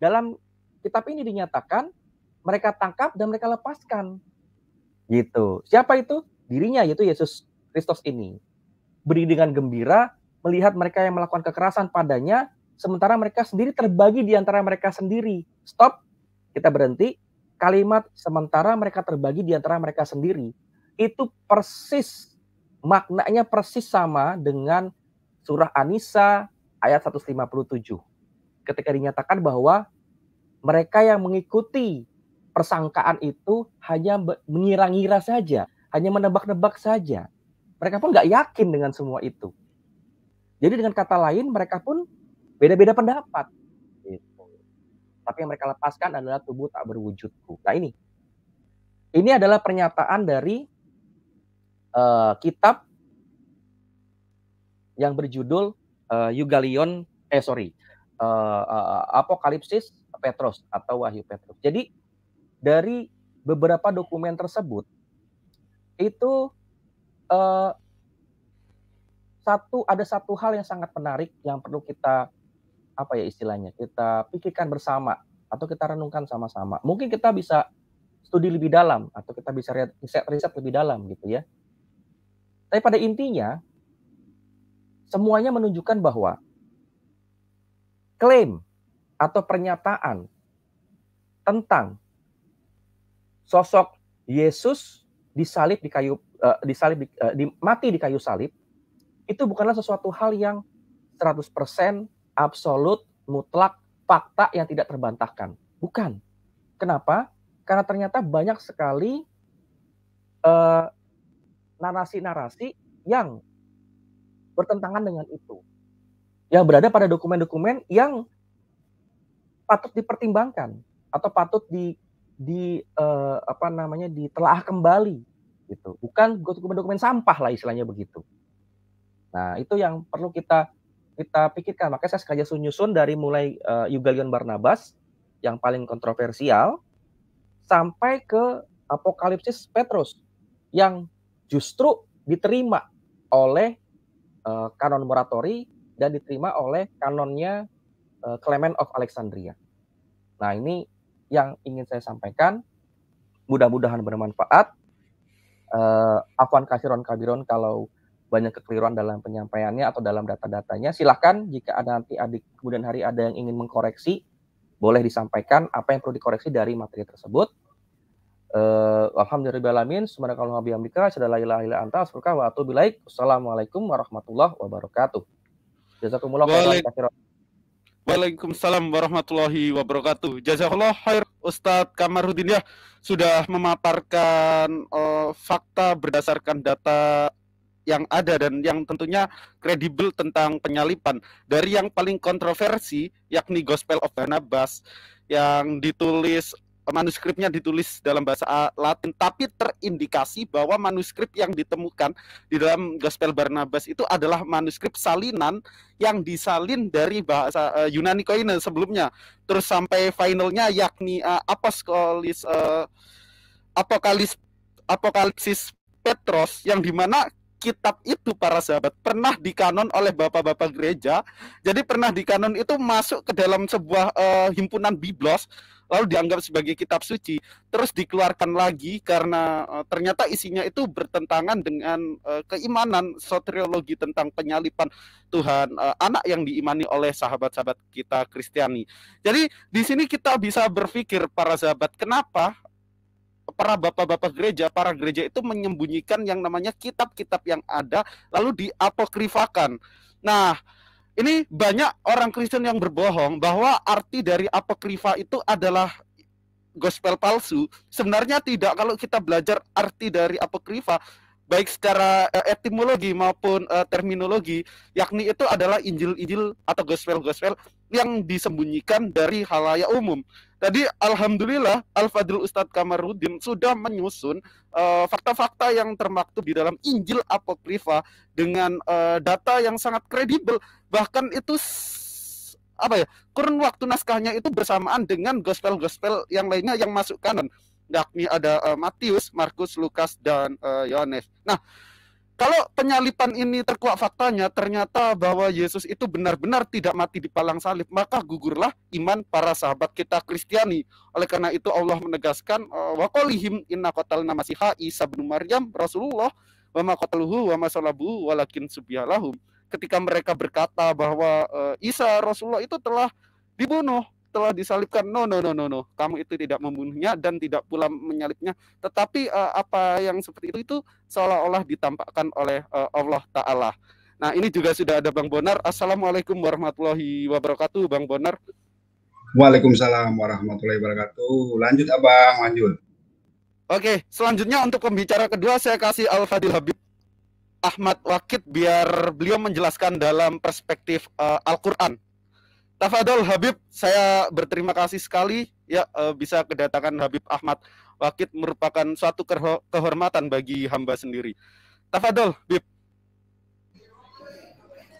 Speaker 2: Dalam kitab ini dinyatakan mereka tangkap dan mereka lepaskan. Gitu. Siapa itu? Dirinya yaitu Yesus Kristus ini. Beri dengan gembira melihat mereka yang melakukan kekerasan padanya sementara mereka sendiri terbagi di antara mereka sendiri. Stop. Kita berhenti. Kalimat sementara mereka terbagi di antara mereka sendiri itu persis maknanya persis sama dengan surah an ayat 157. Ketika dinyatakan bahwa mereka yang mengikuti persangkaan itu hanya mengira-ngira saja, hanya menebak-nebak saja. Mereka pun nggak yakin dengan semua itu. Jadi dengan kata lain mereka pun beda-beda pendapat. Gitu. Tapi yang mereka lepaskan adalah tubuh tak berwujudku. Nah ini, ini adalah pernyataan dari uh, kitab yang berjudul uh, eh, Yugalion eh sorry uh, uh, Apokalipsis Petrus atau Wahyu Petrus. Jadi dari beberapa dokumen tersebut itu uh, satu ada satu hal yang sangat menarik yang perlu kita apa ya istilahnya kita pikirkan bersama atau kita renungkan sama-sama. Mungkin kita bisa studi lebih dalam atau kita bisa riset riset lebih dalam gitu ya. Tapi pada intinya semuanya menunjukkan bahwa klaim atau pernyataan tentang sosok Yesus disalib di kayu eh, disalib uh, di, mati di kayu salib itu bukanlah sesuatu hal yang 100% absolut mutlak fakta yang tidak terbantahkan. Bukan. Kenapa? Karena ternyata banyak sekali uh, narasi-narasi yang bertentangan dengan itu. Yang berada pada dokumen-dokumen yang patut dipertimbangkan atau patut di di uh, apa namanya ditelaah kembali gitu. Bukan dokumen-dokumen sampah lah istilahnya begitu. Nah, itu yang perlu kita kita pikirkan. Makanya saya sengaja susun dari mulai uh, eh, Yugalion Barnabas yang paling kontroversial sampai ke Apokalipsis Petrus yang justru diterima oleh uh, kanon moratori dan diterima oleh kanonnya uh, Clement of Alexandria. Nah, ini yang ingin saya sampaikan. Mudah-mudahan bermanfaat. Uh, Afwan Kasiron Kabiron kalau banyak kekeliruan dalam penyampaiannya atau dalam data-datanya, silahkan jika ada nanti adik kemudian hari ada yang ingin mengkoreksi, boleh disampaikan apa yang perlu dikoreksi dari materi tersebut. Uh, Alhamdulillahirrahmanirrahim. Semoga bihamdika. Asyadu la ilaha illa anta. Astaghfiruka wa atubu ilaik. Assalamualaikum warahmatullahi wabarakatuh. Jazakumullah khairan.
Speaker 1: Waalaikumsalam warahmatullahi wabarakatuh. Jazakallah khair Ustadz Kamarudin ya sudah memaparkan uh, fakta berdasarkan data yang ada dan yang tentunya kredibel tentang penyalipan. Dari yang paling kontroversi yakni Gospel of Barnabas yang ditulis manuskripnya ditulis dalam bahasa Latin, tapi terindikasi bahwa manuskrip yang ditemukan di dalam Gospel Barnabas itu adalah manuskrip salinan yang disalin dari bahasa uh, Yunani Koine sebelumnya, terus sampai finalnya yakni uh, eh, Apostolis uh, eh, Apokalis Apokalipsis Petros yang dimana kitab itu para sahabat pernah dikanon oleh bapak-bapak gereja. Jadi pernah dikanon itu masuk ke dalam sebuah uh, himpunan biblos lalu dianggap sebagai kitab suci, terus dikeluarkan lagi karena uh, ternyata isinya itu bertentangan dengan uh, keimanan soteriologi tentang penyalipan Tuhan uh, anak yang diimani oleh sahabat-sahabat kita Kristiani. Jadi di sini kita bisa berpikir para sahabat kenapa para bapak-bapak gereja, para gereja itu menyembunyikan yang namanya kitab-kitab yang ada lalu diapokrifakan. Nah, ini banyak orang Kristen yang berbohong bahwa arti dari apokrifa itu adalah gospel palsu. Sebenarnya tidak kalau kita belajar arti dari apokrifa baik secara eh, etimologi maupun eh, terminologi, yakni itu adalah Injil-injil atau gospel-gospel yang disembunyikan dari halayak umum. Tadi alhamdulillah Al Fadil Ustadz Kamarudin sudah menyusun eh, fakta-fakta uh, yang termaktub di dalam Injil apokrifa dengan uh, data yang sangat kredibel. Bahkan itu apa ya? Kurun waktu naskahnya itu bersamaan dengan gospel-gospel yang lainnya yang masuk kanan. Yakni ada uh, Matius, Markus, Lukas dan uh, Yohanes. Nah, kalau penyalipan ini terkuat faktanya, ternyata bahwa Yesus itu benar-benar tidak mati di palang salib, maka gugurlah iman para sahabat kita Kristiani. Oleh karena itu Allah menegaskan eh, wa kolihim inna qatalna masiha Isa bin Maryam Rasulullah wa ma qataluhu wa ma walakin subyalahum Ketika mereka berkata bahwa eh, Isa Rasulullah itu telah dibunuh, telah disalibkan. No, no, no, no, no. Kamu itu tidak membunuhnya dan tidak pula menyalibnya. Tetapi uh, apa yang seperti itu itu seolah-olah ditampakkan oleh uh, Allah Taala. Nah, ini juga sudah ada Bang Bonar. Assalamualaikum warahmatullahi wabarakatuh, Bang Bonar.
Speaker 4: Waalaikumsalam warahmatullahi wabarakatuh. Lanjut,
Speaker 1: Abang, lanjut. Oke, selanjutnya untuk pembicara kedua saya kasih Al Fadil Habib Ahmad Wakid biar beliau menjelaskan dalam perspektif uh, Al-Qur'an Tafadol Habib, saya berterima kasih sekali ya eh, bisa kedatangan Habib Ahmad Wakit merupakan suatu kehormatan bagi hamba sendiri. Tafadol, Habib.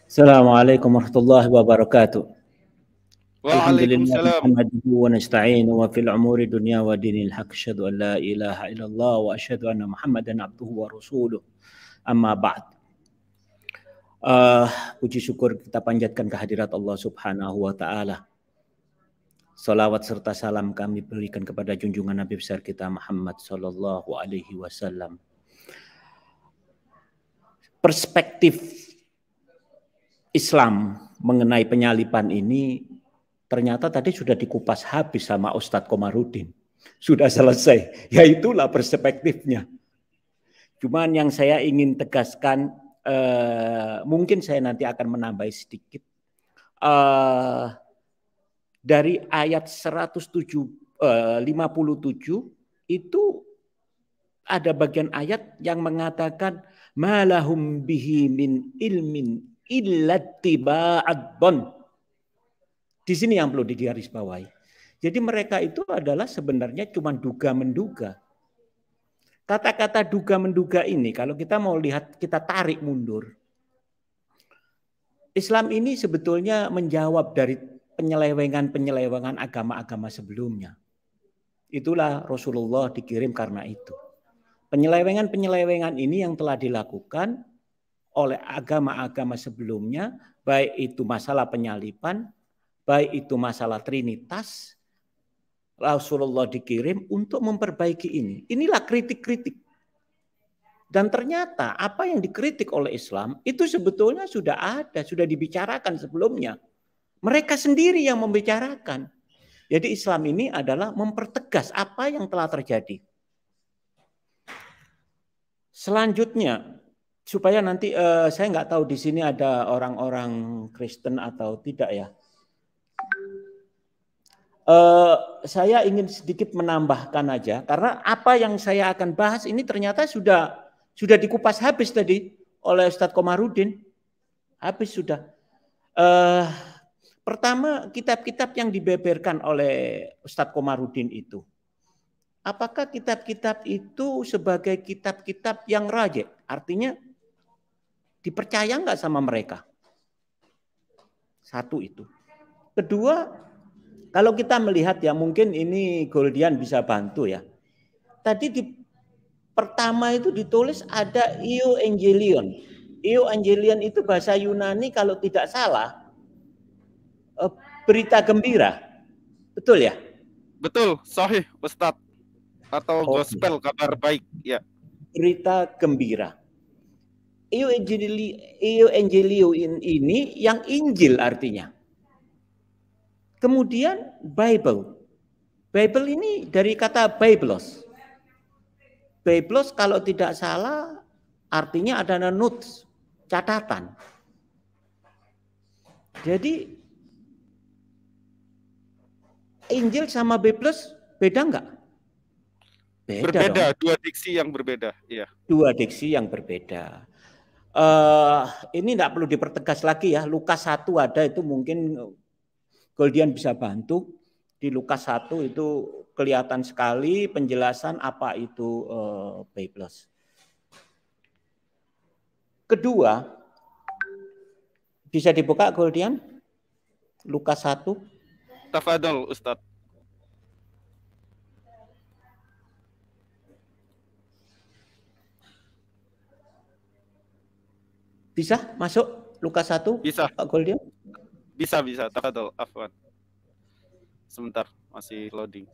Speaker 3: Assalamualaikum warahmatullahi wabarakatuh. Waalaikumsalam. Wa nasta'inu wa fil umuri dunya wa dinil haq. syadu an la ilaha illallah wa asyhadu anna Muhammadan abduhu wa rasuluh. Amma ba'd. Uh, puji syukur kita panjatkan kehadirat Allah Subhanahu wa taala. Salawat serta salam kami berikan kepada junjungan Nabi besar kita Muhammad sallallahu alaihi wasallam. Perspektif Islam mengenai penyalipan ini ternyata tadi sudah dikupas habis sama Ustadz Komarudin. Sudah selesai, *laughs* Ya itulah perspektifnya. Cuman yang saya ingin tegaskan Eh, mungkin saya nanti akan menambah sedikit uh, dari ayat 157 uh, eh, itu ada bagian ayat yang mengatakan malahum bihi min ilmin illatiba'adbon. Di sini yang perlu digarisbawahi. Jadi mereka itu adalah sebenarnya cuma duga-menduga. Kata-kata duga menduga ini kalau kita mau lihat kita tarik mundur. Islam ini sebetulnya menjawab dari penyelewengan-penyelewengan agama-agama sebelumnya. Itulah Rasulullah dikirim karena itu. Penyelewengan-penyelewengan ini yang telah dilakukan oleh agama-agama sebelumnya, baik itu masalah penyalipan, baik itu masalah trinitas, Rasulullah dikirim untuk memperbaiki ini. Inilah kritik-kritik. Dan ternyata apa yang dikritik oleh Islam itu sebetulnya sudah ada, sudah dibicarakan sebelumnya. Mereka sendiri yang membicarakan. Jadi Islam ini adalah mempertegas apa yang telah terjadi. Selanjutnya, supaya nanti uh, saya nggak tahu di sini ada orang-orang Kristen atau tidak ya Uh, saya ingin sedikit menambahkan aja karena apa yang saya akan bahas ini ternyata sudah sudah dikupas habis tadi oleh Ustadz Komarudin habis sudah uh, pertama kitab-kitab yang dibeberkan oleh Ustadz Komarudin itu apakah kitab-kitab itu sebagai kitab-kitab yang rajek artinya dipercaya nggak sama mereka satu itu kedua kalau kita melihat ya mungkin ini Goldian bisa bantu ya. Tadi di pertama itu ditulis ada Io Angelion. Io Angelion itu bahasa Yunani kalau tidak salah eh, berita gembira. Betul ya? Betul, sahih Ustaz. Atau oh, gospel kabar baik ya. Berita gembira. Io angelion ini yang Injil artinya. Kemudian Bible. Bible ini dari kata Biblos. Biblos kalau tidak salah artinya ada notes, catatan. Jadi Injil sama Biblos beda enggak? Beda berbeda, dong. dua diksi yang berbeda. Iya. Dua diksi yang berbeda. Uh, ini tidak perlu dipertegas lagi ya. Lukas satu ada itu mungkin Goldian bisa bantu. Di Lukas 1 itu kelihatan sekali penjelasan apa itu eh, B+. Kedua, bisa dibuka Goldian? Lukas 1.
Speaker 1: Tafadol Ustaz.
Speaker 3: Bisa masuk Lukas 1? Bisa. Pak Goldian?
Speaker 1: Bisa bisa, tafadhol, afwan. Sebentar, masih loading.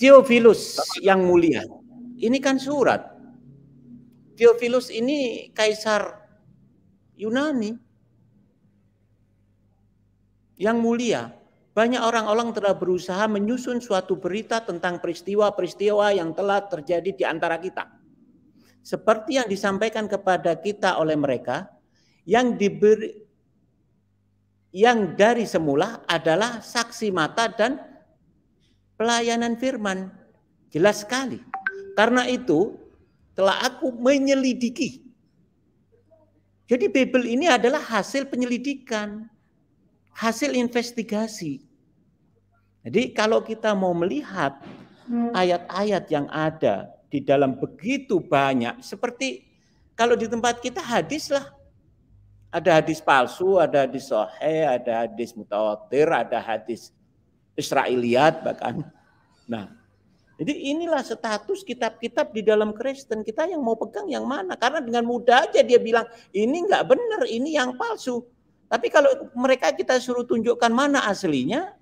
Speaker 3: Theophilus yang mulia. Ini kan surat. Theophilus ini kaisar Yunani. Yang mulia. Banyak orang-orang telah berusaha menyusun suatu berita tentang peristiwa-peristiwa yang telah terjadi di antara kita. Seperti yang disampaikan kepada kita oleh mereka, yang diberi yang dari semula adalah saksi mata dan pelayanan firman. Jelas sekali. Karena itu telah aku menyelidiki. Jadi Bible ini adalah hasil penyelidikan hasil investigasi. Jadi kalau kita mau melihat hmm. ayat-ayat yang ada di dalam begitu banyak seperti kalau di tempat kita hadis lah ada hadis palsu, ada hadis sohe, ada hadis mutawatir, ada hadis Israeliat bahkan. Nah, jadi inilah status kitab-kitab di dalam Kristen kita yang mau pegang yang mana? Karena dengan mudah aja dia bilang ini enggak benar, ini yang palsu. Tapi kalau mereka kita suruh tunjukkan mana aslinya,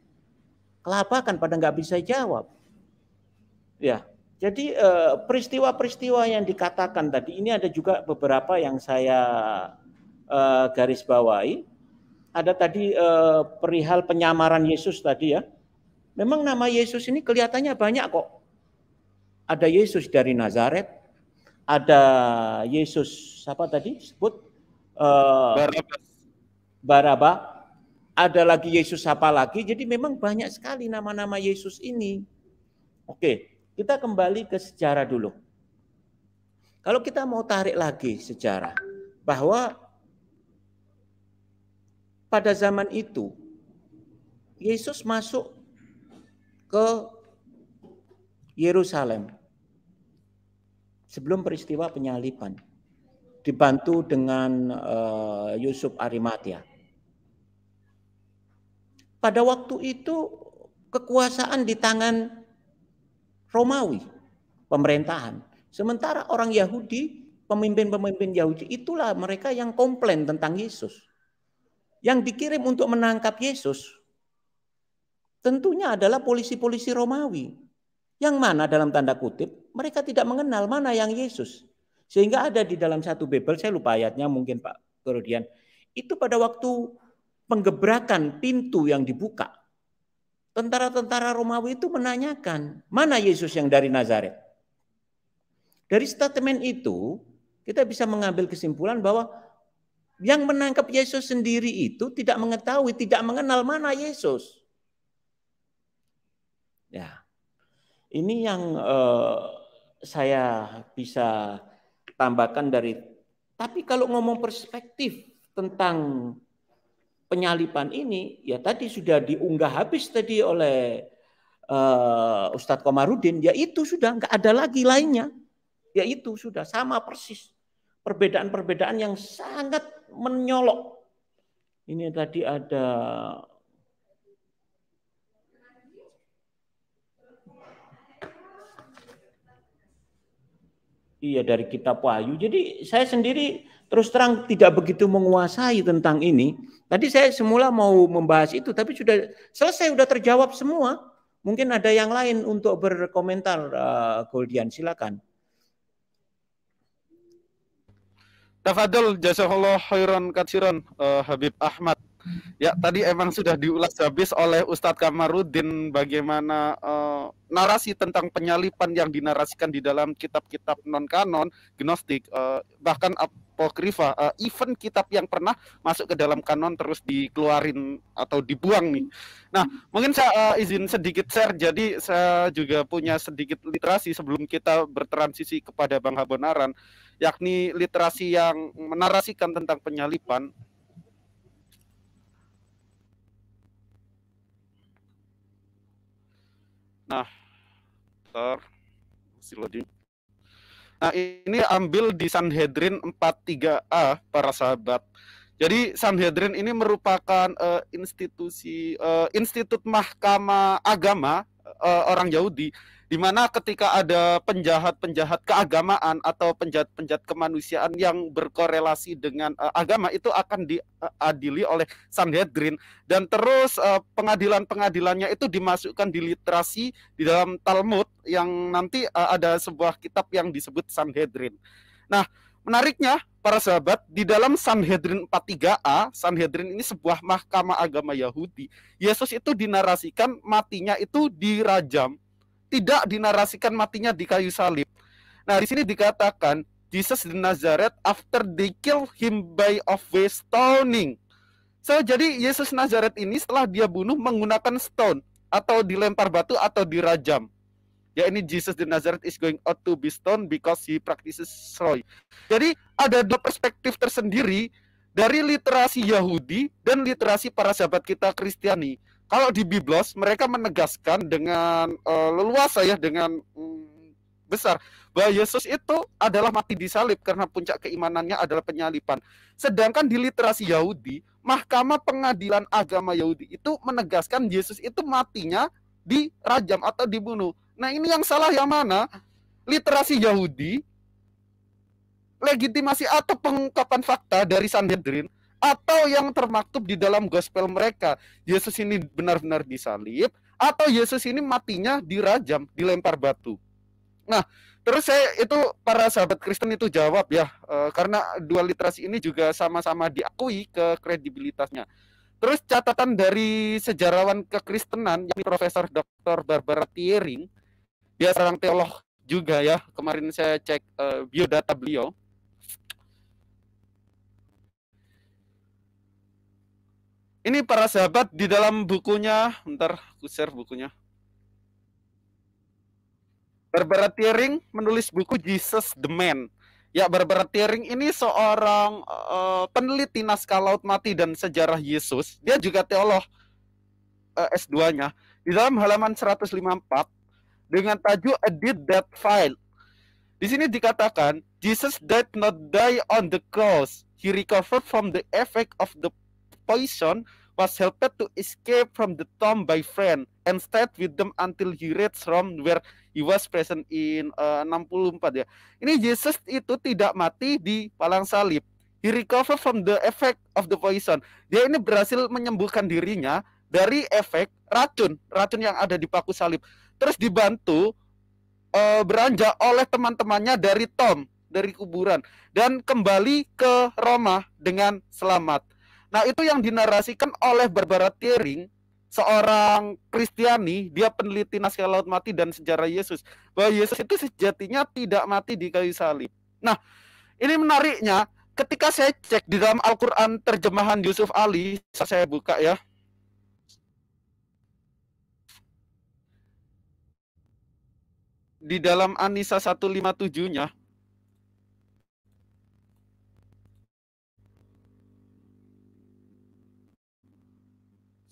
Speaker 3: kelapa kan pada nggak bisa jawab. Ya, jadi eh, peristiwa-peristiwa yang dikatakan tadi ini ada juga beberapa yang saya eh, garis bawahi. Ada tadi eh, perihal penyamaran Yesus tadi ya. Memang nama Yesus ini kelihatannya banyak kok. Ada Yesus dari Nazaret, ada Yesus siapa tadi sebut? Barabas. Baraba, ada lagi Yesus apa lagi. Jadi memang banyak sekali nama-nama Yesus ini. Oke, kita kembali ke sejarah dulu. Kalau kita mau tarik lagi sejarah bahwa pada zaman itu Yesus masuk ke Yerusalem sebelum peristiwa penyaliban dibantu dengan uh, Yusuf Arimatia. Pada waktu itu kekuasaan di tangan Romawi, pemerintahan. Sementara orang Yahudi, pemimpin-pemimpin Yahudi itulah mereka yang komplain tentang Yesus. Yang dikirim untuk menangkap Yesus tentunya adalah polisi-polisi Romawi. Yang mana dalam tanda kutip mereka tidak mengenal mana yang Yesus. Sehingga ada di dalam satu Bible, saya lupa ayatnya mungkin Pak Kerudian. Itu pada waktu penggebrakan pintu yang dibuka. Tentara-tentara Romawi itu menanyakan, mana Yesus yang dari Nazaret? Dari statement itu, kita bisa mengambil kesimpulan bahwa yang menangkap Yesus sendiri itu tidak mengetahui, tidak mengenal mana Yesus. Ya, ini yang eh, saya bisa tambahkan dari. Tapi kalau ngomong perspektif tentang penyalipan ini ya tadi sudah diunggah habis tadi oleh uh, Ustadz Komarudin ya itu sudah nggak ada lagi lainnya ya itu sudah sama persis perbedaan-perbedaan yang sangat menyolok ini tadi ada Iya dari kitab Wahyu. Jadi saya sendiri terus terang tidak begitu menguasai tentang ini. Tadi saya semula mau membahas itu, tapi sudah selesai, sudah terjawab semua. Mungkin ada yang lain untuk berkomentar, uh, Goldian, silakan.
Speaker 1: Tafadol jazakallah khairan katsiran uh, Habib Ahmad. Ya, tadi emang sudah diulas habis oleh Ustadz Kamarudin bagaimana uh, narasi tentang penyalipan yang dinarasikan di dalam kitab-kitab non-kanon, gnostik, uh, bahkan apokrifa, uh, even kitab yang pernah masuk ke dalam kanon terus dikeluarin atau dibuang nih. Nah, mungkin saya uh, izin sedikit share, jadi saya juga punya sedikit literasi sebelum kita bertransisi kepada Bang Habonaran, yakni literasi yang menarasikan tentang penyalipan Nah, ter si loading. Nah, ini ambil di Sanhedrin 43A para sahabat. Jadi Sanhedrin ini merupakan uh, institusi uh, institut mahkamah agama uh, orang Yahudi di mana ketika ada penjahat-penjahat keagamaan atau penjahat-penjahat kemanusiaan yang berkorelasi dengan uh, agama itu akan diadili oleh Sanhedrin dan terus uh, pengadilan-pengadilannya itu dimasukkan di literasi di dalam Talmud yang nanti uh, ada sebuah kitab yang disebut Sanhedrin. Nah, Menariknya, para sahabat, di dalam Sanhedrin 43a, Sanhedrin ini sebuah mahkamah agama Yahudi. Yesus itu dinarasikan matinya itu dirajam, tidak dinarasikan matinya di kayu salib. Nah, di sini dikatakan Jesus di Nazareth after they kill him by of way stoning. So, jadi Yesus Nazaret ini setelah dia bunuh menggunakan stone atau dilempar batu atau dirajam ya ini Jesus the Nazareth is going out to be stone because he practices Roy. Jadi ada dua perspektif tersendiri dari literasi Yahudi dan literasi para sahabat kita Kristiani. Kalau di Biblos mereka menegaskan dengan uh, leluasa ya dengan um, besar bahwa Yesus itu adalah mati di salib karena puncak keimanannya adalah penyalipan. Sedangkan di literasi Yahudi, Mahkamah Pengadilan Agama Yahudi itu menegaskan Yesus itu matinya di rajam atau dibunuh. Nah ini yang salah yang mana? Literasi Yahudi, legitimasi atau pengungkapan fakta dari Sanhedrin, atau yang termaktub di dalam gospel mereka. Yesus ini benar-benar disalib, atau Yesus ini matinya dirajam, dilempar batu. Nah, terus saya itu para sahabat Kristen itu jawab ya, eh, karena dua literasi ini juga sama-sama diakui ke kredibilitasnya. Terus catatan dari sejarawan kekristenan yang Profesor Dr. Barbara Tiering, dia seorang teolog juga ya. Kemarin saya cek uh, biodata beliau. Ini para sahabat di dalam bukunya, ntar aku share bukunya. Barbara Tiering menulis buku Jesus the Man. Ya, Barbara Tiering ini seorang uh, peneliti naskah laut mati dan sejarah Yesus. Dia juga teolog uh, eh, S2-nya. Di dalam halaman 154, dengan tajuk Edit That File. Di sini dikatakan, Jesus did not die on the cross. He recovered from the effect of the poison, was helped to escape from the tomb by friend, and stayed with them until he reached Rome where he was present in eh, uh, 64 ya. Ini Jesus itu tidak mati di palang salib. He recovered from the effect of the poison. Dia ini berhasil menyembuhkan dirinya dari efek racun, racun yang ada di paku salib terus dibantu uh, beranjak oleh teman-temannya dari Tom dari kuburan dan kembali ke Roma dengan selamat. Nah, itu yang dinarasikan oleh Barbara Tiering seorang Kristiani, dia peneliti naskah laut mati dan sejarah Yesus. Bahwa Yesus itu sejatinya tidak mati di kayu salib. Nah, ini menariknya ketika saya cek di dalam Al-Qur'an terjemahan Yusuf Ali, saya buka ya. di dalam Anisa 157-nya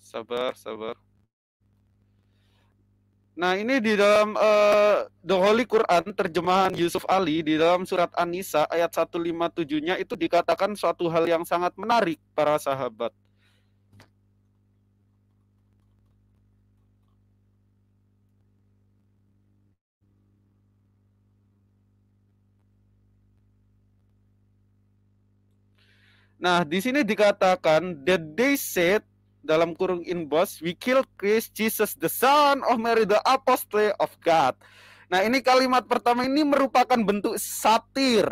Speaker 1: Sabar, sabar. Nah, ini di dalam uh, The Holy Quran terjemahan Yusuf Ali di dalam surat An-Nisa ayat 157-nya itu dikatakan suatu hal yang sangat menarik para sahabat. Nah, di sini dikatakan that they said dalam kurung in boss, we kill Christ Jesus the son of Mary the apostle of God. Nah, ini kalimat pertama ini merupakan bentuk satir.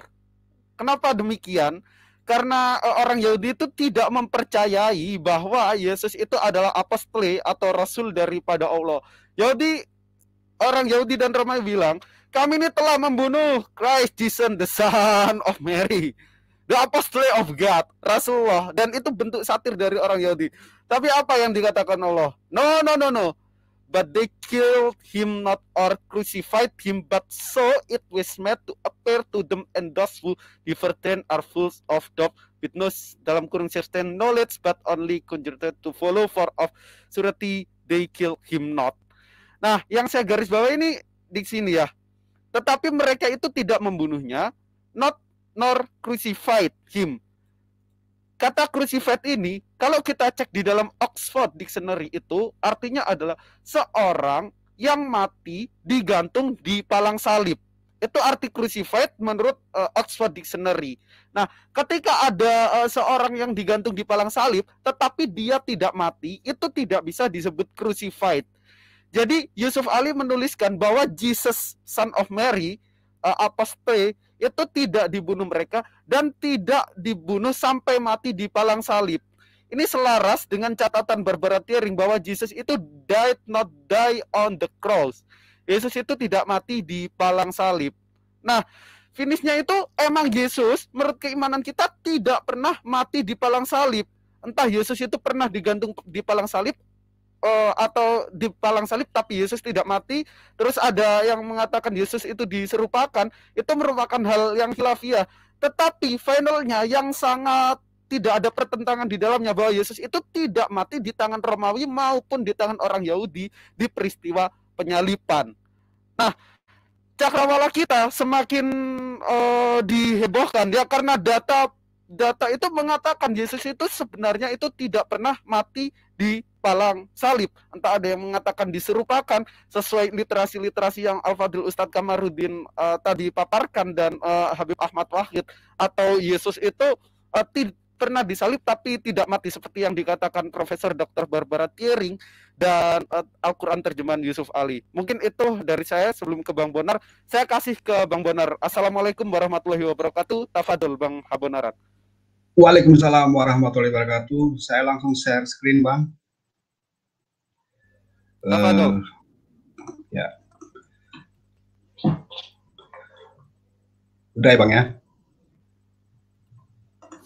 Speaker 1: Kenapa demikian? Karena e, orang Yahudi itu tidak mempercayai bahwa Yesus itu adalah apostle atau rasul daripada Allah. Yahudi orang Yahudi dan Romawi bilang, "Kami ini telah membunuh Christ Jesus the son of Mary." The Apostle of God, Rasulullah, dan itu bentuk satir dari orang Yahudi. Tapi apa yang dikatakan Allah? No, no, no, no. But they killed him not or crucified him, but so it was made to appear to them and those who then are full of doubt with no dalam kurung certain knowledge but only conjured to follow for of surety they killed him not. Nah, yang saya garis bawah ini di sini ya. Tetapi mereka itu tidak membunuhnya, not nor crucified him. Kata crucified ini, kalau kita cek di dalam Oxford Dictionary itu, artinya adalah seorang yang mati digantung di palang salib. Itu arti crucified menurut uh, Oxford Dictionary. Nah, ketika ada uh, seorang yang digantung di palang salib, tetapi dia tidak mati, itu tidak bisa disebut crucified. Jadi Yusuf Ali menuliskan bahwa Jesus Son of Mary uh, eh, apostate itu tidak dibunuh mereka dan tidak dibunuh sampai mati di palang salib. Ini selaras dengan catatan Barbara bahwa Yesus itu died not die on the cross. Yesus itu tidak mati di palang salib. Nah, finishnya itu emang Yesus menurut keimanan kita tidak pernah mati di palang salib. Entah Yesus itu pernah digantung di palang salib uh, atau di palang salib tapi Yesus tidak mati terus ada yang mengatakan Yesus itu diserupakan itu merupakan hal yang hilafia tetapi finalnya yang sangat tidak ada pertentangan di dalamnya bahwa Yesus itu tidak mati di tangan Romawi maupun di tangan orang Yahudi di peristiwa penyalipan. Nah, cakrawala kita semakin uh, dihebohkan ya karena data data itu mengatakan Yesus itu sebenarnya itu tidak pernah mati di palang salib. Entah ada yang mengatakan diserupakan sesuai literasi-literasi yang Al-Fadil Ustadz Kamarudin uh, tadi paparkan dan uh, Habib Ahmad Wahid atau Yesus itu uh, pernah disalib tapi tidak mati seperti yang dikatakan Profesor Dr. Barbara Tiering dan uh, Al-Qur'an terjemahan Yusuf Ali. Mungkin itu dari saya sebelum ke Bang Bonar. Saya kasih ke Bang Bonar. Assalamualaikum warahmatullahi wabarakatuh. Tafadul Bang Habonarat
Speaker 4: Waalaikumsalam warahmatullahi wabarakatuh. Saya langsung share screen, Bang. Apa uh, eh, tuh? Ya. Udah ya, Bang ya?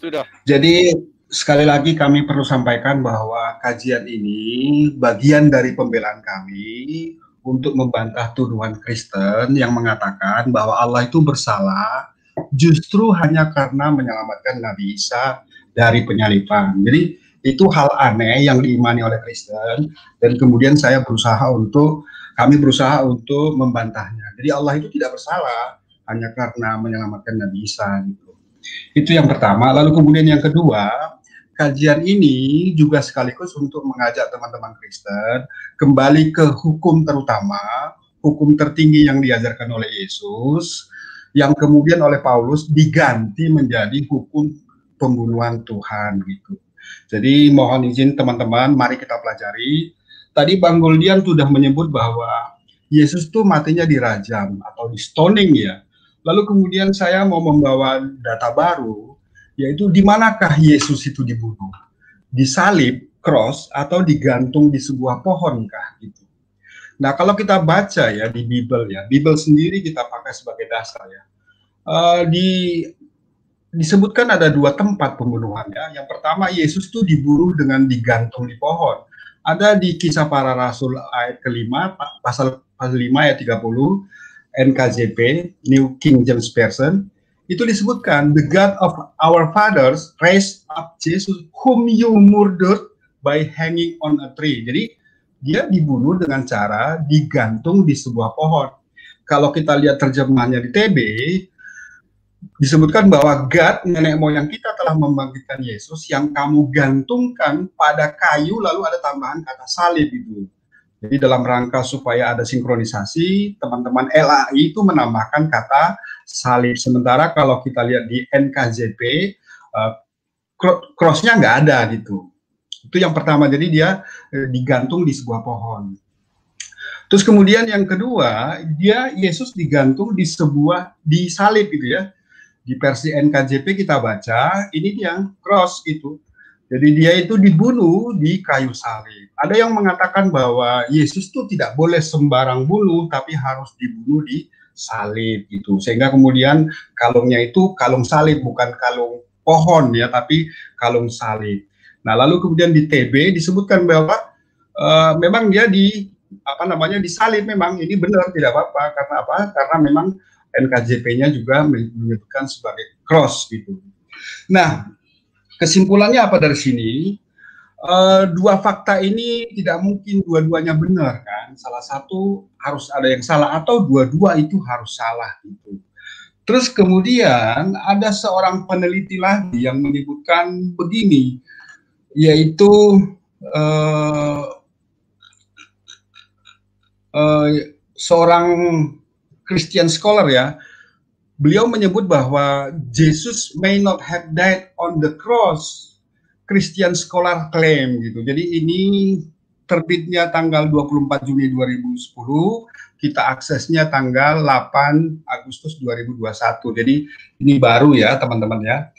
Speaker 4: Sudah. Jadi sekali lagi kami perlu sampaikan bahwa kajian ini bagian dari pembelaan kami untuk membantah tuduhan Kristen yang mengatakan bahwa Allah itu bersalah justru hanya karena menyelamatkan Nabi Isa dari penyalipan. Jadi itu hal aneh yang diimani oleh Kristen dan kemudian saya berusaha untuk kami berusaha untuk membantahnya. Jadi Allah itu tidak bersalah hanya karena menyelamatkan Nabi Isa gitu. Itu yang pertama. Lalu kemudian yang kedua, kajian ini juga sekaligus untuk mengajak teman-teman Kristen kembali ke hukum terutama, hukum tertinggi yang diajarkan oleh Yesus yang kemudian oleh Paulus diganti menjadi hukum pembunuhan Tuhan gitu. Jadi mohon izin teman-teman, mari kita pelajari. Tadi Bang Goldian sudah menyebut bahwa Yesus tuh matinya dirajam atau di stoning ya. Lalu kemudian saya mau membawa data baru, yaitu di manakah Yesus itu dibunuh? Di salib, cross, atau digantung di sebuah pohon Gitu. Nah, kalau kita baca ya di Bible ya, Bible sendiri kita pakai sebagai dasar ya. Uh, di disebutkan ada dua tempat pembunuhan ya. Yang pertama Yesus itu diburu dengan digantung di pohon. Ada di Kisah Para Rasul ayat kelima pasal pasal 5 ayat 30 NKJP New King James Version itu disebutkan the God of our fathers raised up Jesus whom you murdered by hanging on a tree. Jadi dia dibunuh dengan cara digantung di sebuah pohon. Kalau kita lihat terjemahannya di TB, disebutkan bahwa God, nenek moyang kita telah membangkitkan Yesus yang kamu gantungkan pada kayu lalu ada tambahan kata salib itu. Jadi dalam rangka supaya ada sinkronisasi, teman-teman LAI itu menambahkan kata salib. Sementara kalau kita lihat di NKJP, uh, eh, cross-nya nggak ada gitu. Itu yang pertama. Jadi dia eh, digantung di sebuah pohon. Terus kemudian yang kedua, dia Yesus digantung di sebuah di salib gitu ya. Di versi NKJP kita baca, ini dia cross itu. Jadi dia itu dibunuh di kayu salib. Ada yang mengatakan bahwa Yesus itu tidak boleh sembarang bunuh, tapi harus dibunuh di salib gitu. Sehingga kemudian kalungnya itu kalung salib bukan kalung pohon ya, tapi kalung salib. Nah, lalu kemudian di TB disebutkan bahwa uh, memang dia di apa namanya disalib memang ini benar tidak apa-apa karena apa? Karena memang NKJP-nya juga menyebutkan sebagai cross gitu. Nah, kesimpulannya apa dari sini? Uh, dua fakta ini tidak mungkin dua-duanya benar kan. Salah satu harus ada yang salah atau dua-dua itu harus salah gitu. Terus kemudian ada seorang peneliti lagi yang menyebutkan begini, yaitu uh, uh, seorang Christian scholar ya, beliau menyebut bahwa Jesus may not have died on the cross. Christian scholar claim gitu. Jadi ini terbitnya tanggal 24 Juni 2010, kita aksesnya tanggal 8 Agustus 2021. Jadi ini baru ya teman-teman ya.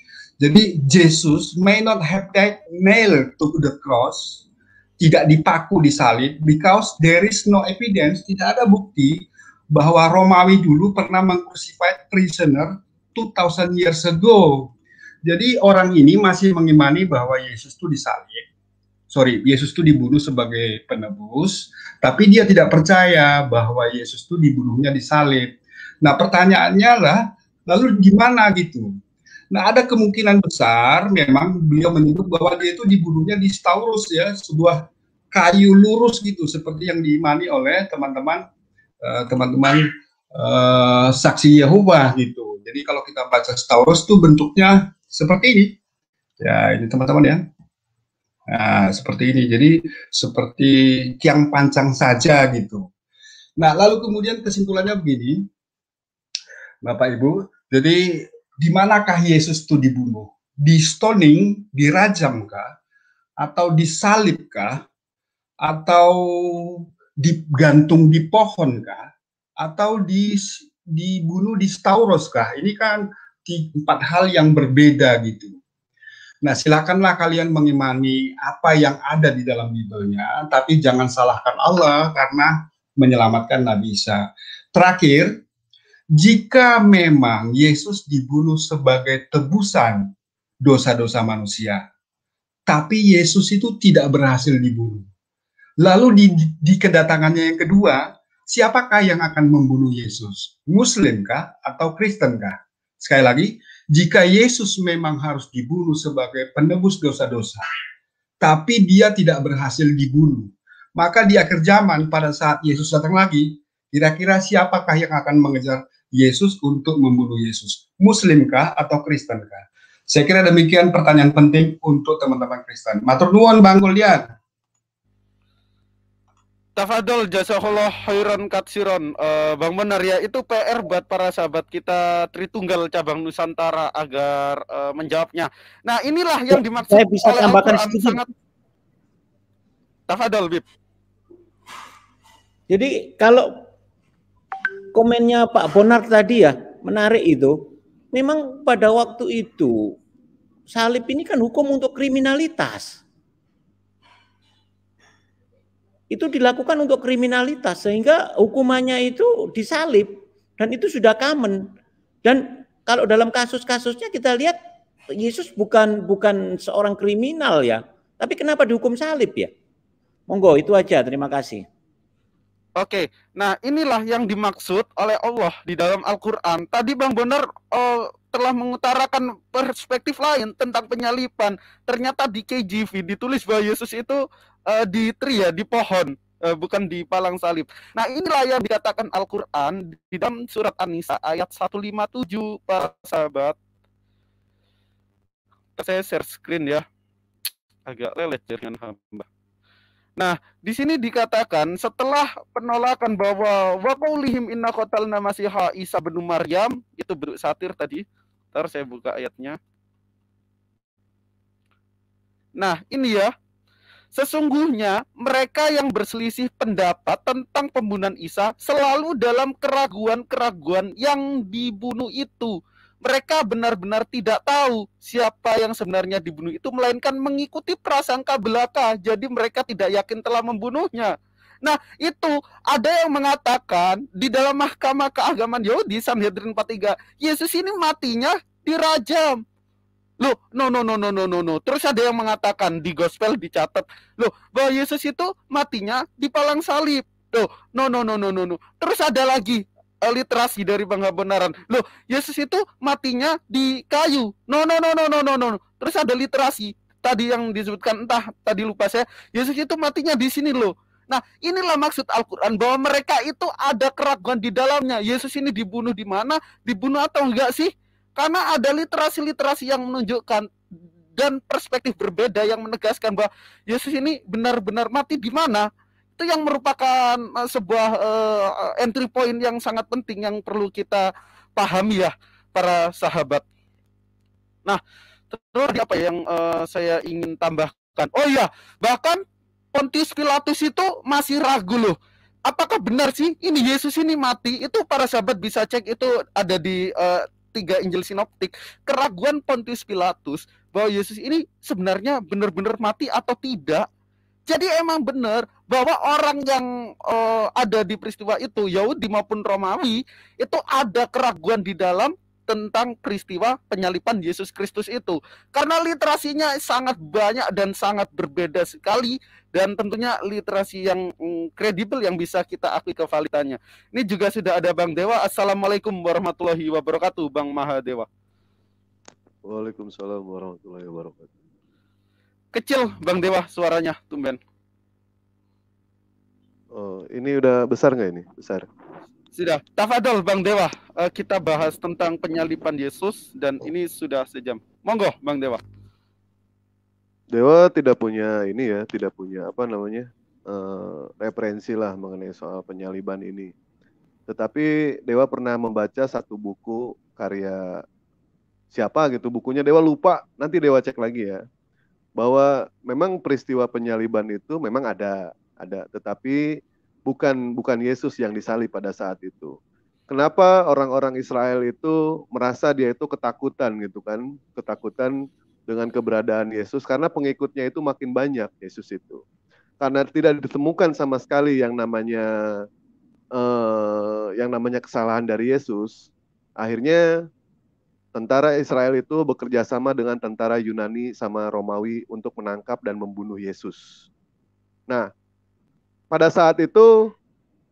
Speaker 4: Jadi Yesus may not have that nail to the cross, tidak dipaku di salib, because there is no evidence, tidak ada bukti bahwa Romawi dulu pernah mengcrucify prisoner 2000 years ago. Jadi orang ini masih mengimani bahwa Yesus itu disalib. Sorry, Yesus itu dibunuh sebagai penebus, tapi dia tidak percaya bahwa Yesus itu dibunuhnya disalib. Nah pertanyaannya lah, lalu gimana gitu? Nah, ada kemungkinan besar memang beliau menyebut bahwa dia itu dibunuhnya di Staurus ya, sebuah kayu lurus gitu seperti yang diimani oleh teman-teman eh, teman-teman uh, saksi Yehova gitu. Jadi kalau kita baca Staurus tuh bentuknya seperti ini. Ya, ini teman-teman ya. Nah, seperti ini. Jadi seperti tiang pancang saja gitu. Nah, lalu kemudian kesimpulannya begini. Bapak Ibu, jadi di manakah Yesus itu dibunuh? Di stoning, dirajamkah, Atau disalibkah, Atau digantung di pohonkah, Atau di, dibunuh di Stauroskah? Ini kan empat hal yang berbeda gitu. Nah, silakanlah kalian mengimani apa yang ada di dalam Bibelnya, tapi jangan salahkan Allah karena menyelamatkan Nabi Isa. Terakhir, jika memang Yesus dibunuh sebagai tebusan dosa-dosa manusia, tapi Yesus itu tidak berhasil dibunuh. Lalu di, di kedatangannya yang kedua, siapakah yang akan membunuh Yesus? Muslimkah atau Kristenkah? Sekali lagi, jika Yesus memang harus dibunuh sebagai penebus dosa-dosa, tapi dia tidak berhasil dibunuh, maka di akhir zaman pada saat Yesus datang lagi, kira-kira siapakah yang akan mengejar Yesus untuk membunuh Yesus? Muslimkah atau Kristenkah? Saya kira demikian pertanyaan penting untuk teman-teman Kristen. Matur nuwun Bang Guldian.
Speaker 1: Tafadol jazakallah khairan katsiron. Uh, eh, Bang Benar ya, itu PR buat para sahabat kita Tritunggal cabang Nusantara agar uh, menjawabnya.
Speaker 3: Nah, inilah yang dimaksud Saya bisa oleh tambahkan sedikit. Sangat... Tafadol, Bib. Jadi kalau komennya Pak Bonar tadi ya, menarik itu. Memang pada waktu itu salib ini kan hukum untuk kriminalitas. Itu dilakukan untuk kriminalitas sehingga hukumannya itu disalib dan itu sudah common. Dan kalau dalam kasus-kasusnya kita lihat Yesus bukan bukan seorang kriminal ya, tapi kenapa dihukum salib ya? Monggo itu aja, terima kasih. Oke, nah inilah yang dimaksud oleh Allah
Speaker 1: di dalam Al-Quran. Tadi Bang Bonar oh, telah mengutarakan perspektif lain tentang penyalipan. Ternyata di KJV ditulis bahwa Yesus itu uh, di tri ya, di pohon, uh, bukan di palang salib. Nah inilah yang dikatakan Al-Quran di dalam surat An-Nisa ayat 157 para sahabat. Saya share screen ya, agak lelet dengan hamba. Nah, di sini dikatakan setelah penolakan bahwa waqaulihim inna qatalna masiha Isa bin Maryam itu bentuk satir tadi. Ntar saya buka ayatnya. Nah, ini ya. Sesungguhnya mereka yang berselisih pendapat tentang pembunuhan Isa selalu dalam keraguan-keraguan yang dibunuh itu mereka benar-benar tidak tahu siapa yang sebenarnya dibunuh itu melainkan mengikuti prasangka belaka jadi mereka tidak yakin telah membunuhnya Nah itu ada yang mengatakan di dalam mahkamah keagamaan Yahudi Sanhedrin 43 Yesus ini matinya dirajam Loh, no, no, no, no, no, no, no. Terus ada yang mengatakan di gospel dicatat, loh, bahwa Yesus itu matinya di palang salib. Loh, no, no, no, no, no, no. Terus ada lagi, literasi dari benaran Loh, Yesus itu matinya di kayu. No, no, no, no, no, no, no. Terus ada literasi. Tadi yang disebutkan entah tadi lupa saya, Yesus itu matinya di sini loh. Nah, inilah maksud Al-Qur'an bahwa mereka itu ada keraguan di dalamnya. Yesus ini dibunuh di mana? Dibunuh atau enggak sih? Karena ada literasi-literasi yang menunjukkan dan perspektif berbeda yang menegaskan bahwa Yesus ini benar-benar mati di mana? itu yang merupakan uh, sebuah uh, entry point yang sangat penting yang perlu kita pahami ya para sahabat. Nah, terus apa ya yang uh, saya ingin tambahkan? Oh iya, bahkan Pontius Pilatus itu masih ragu loh. Apakah benar sih ini Yesus ini mati? Itu para sahabat bisa cek itu ada di uh, tiga Injil Sinoptik. Keraguan Pontius Pilatus bahwa Yesus ini sebenarnya benar-benar mati atau tidak. Jadi emang benar bahwa orang yang uh, ada di peristiwa itu Yahudi maupun Romawi itu ada keraguan di dalam tentang peristiwa penyalipan Yesus Kristus itu karena literasinya sangat banyak dan sangat berbeda sekali dan tentunya literasi yang mm, kredibel mm, yang bisa kita akui kevalitannya. Ini juga sudah ada Bang Dewa. Assalamualaikum warahmatullahi wabarakatuh Bang Maha Dewa Waalaikumsalam warahmatullahi wabarakatuh. Kecil Bang Dewa suaranya tumben.
Speaker 5: Oh, ini udah besar nggak ini? Besar.
Speaker 1: Sudah. Tafadol Bang Dewa, uh, kita bahas tentang penyalipan Yesus dan ini sudah sejam. Monggo Bang Dewa.
Speaker 5: Dewa tidak punya ini ya, tidak punya apa namanya uh, referensi lah mengenai soal penyaliban ini. Tetapi Dewa pernah membaca satu buku karya siapa gitu bukunya Dewa lupa, nanti Dewa cek lagi ya. Bahwa memang peristiwa penyaliban itu memang ada ada tetapi bukan bukan Yesus yang disalib pada saat itu. Kenapa orang-orang Israel itu merasa dia itu ketakutan gitu kan? Ketakutan dengan keberadaan Yesus karena pengikutnya itu makin banyak Yesus itu. Karena tidak ditemukan sama sekali yang namanya eh, yang namanya kesalahan dari Yesus, akhirnya tentara Israel itu bekerja sama dengan tentara Yunani sama Romawi untuk menangkap dan membunuh Yesus. Nah, pada saat itu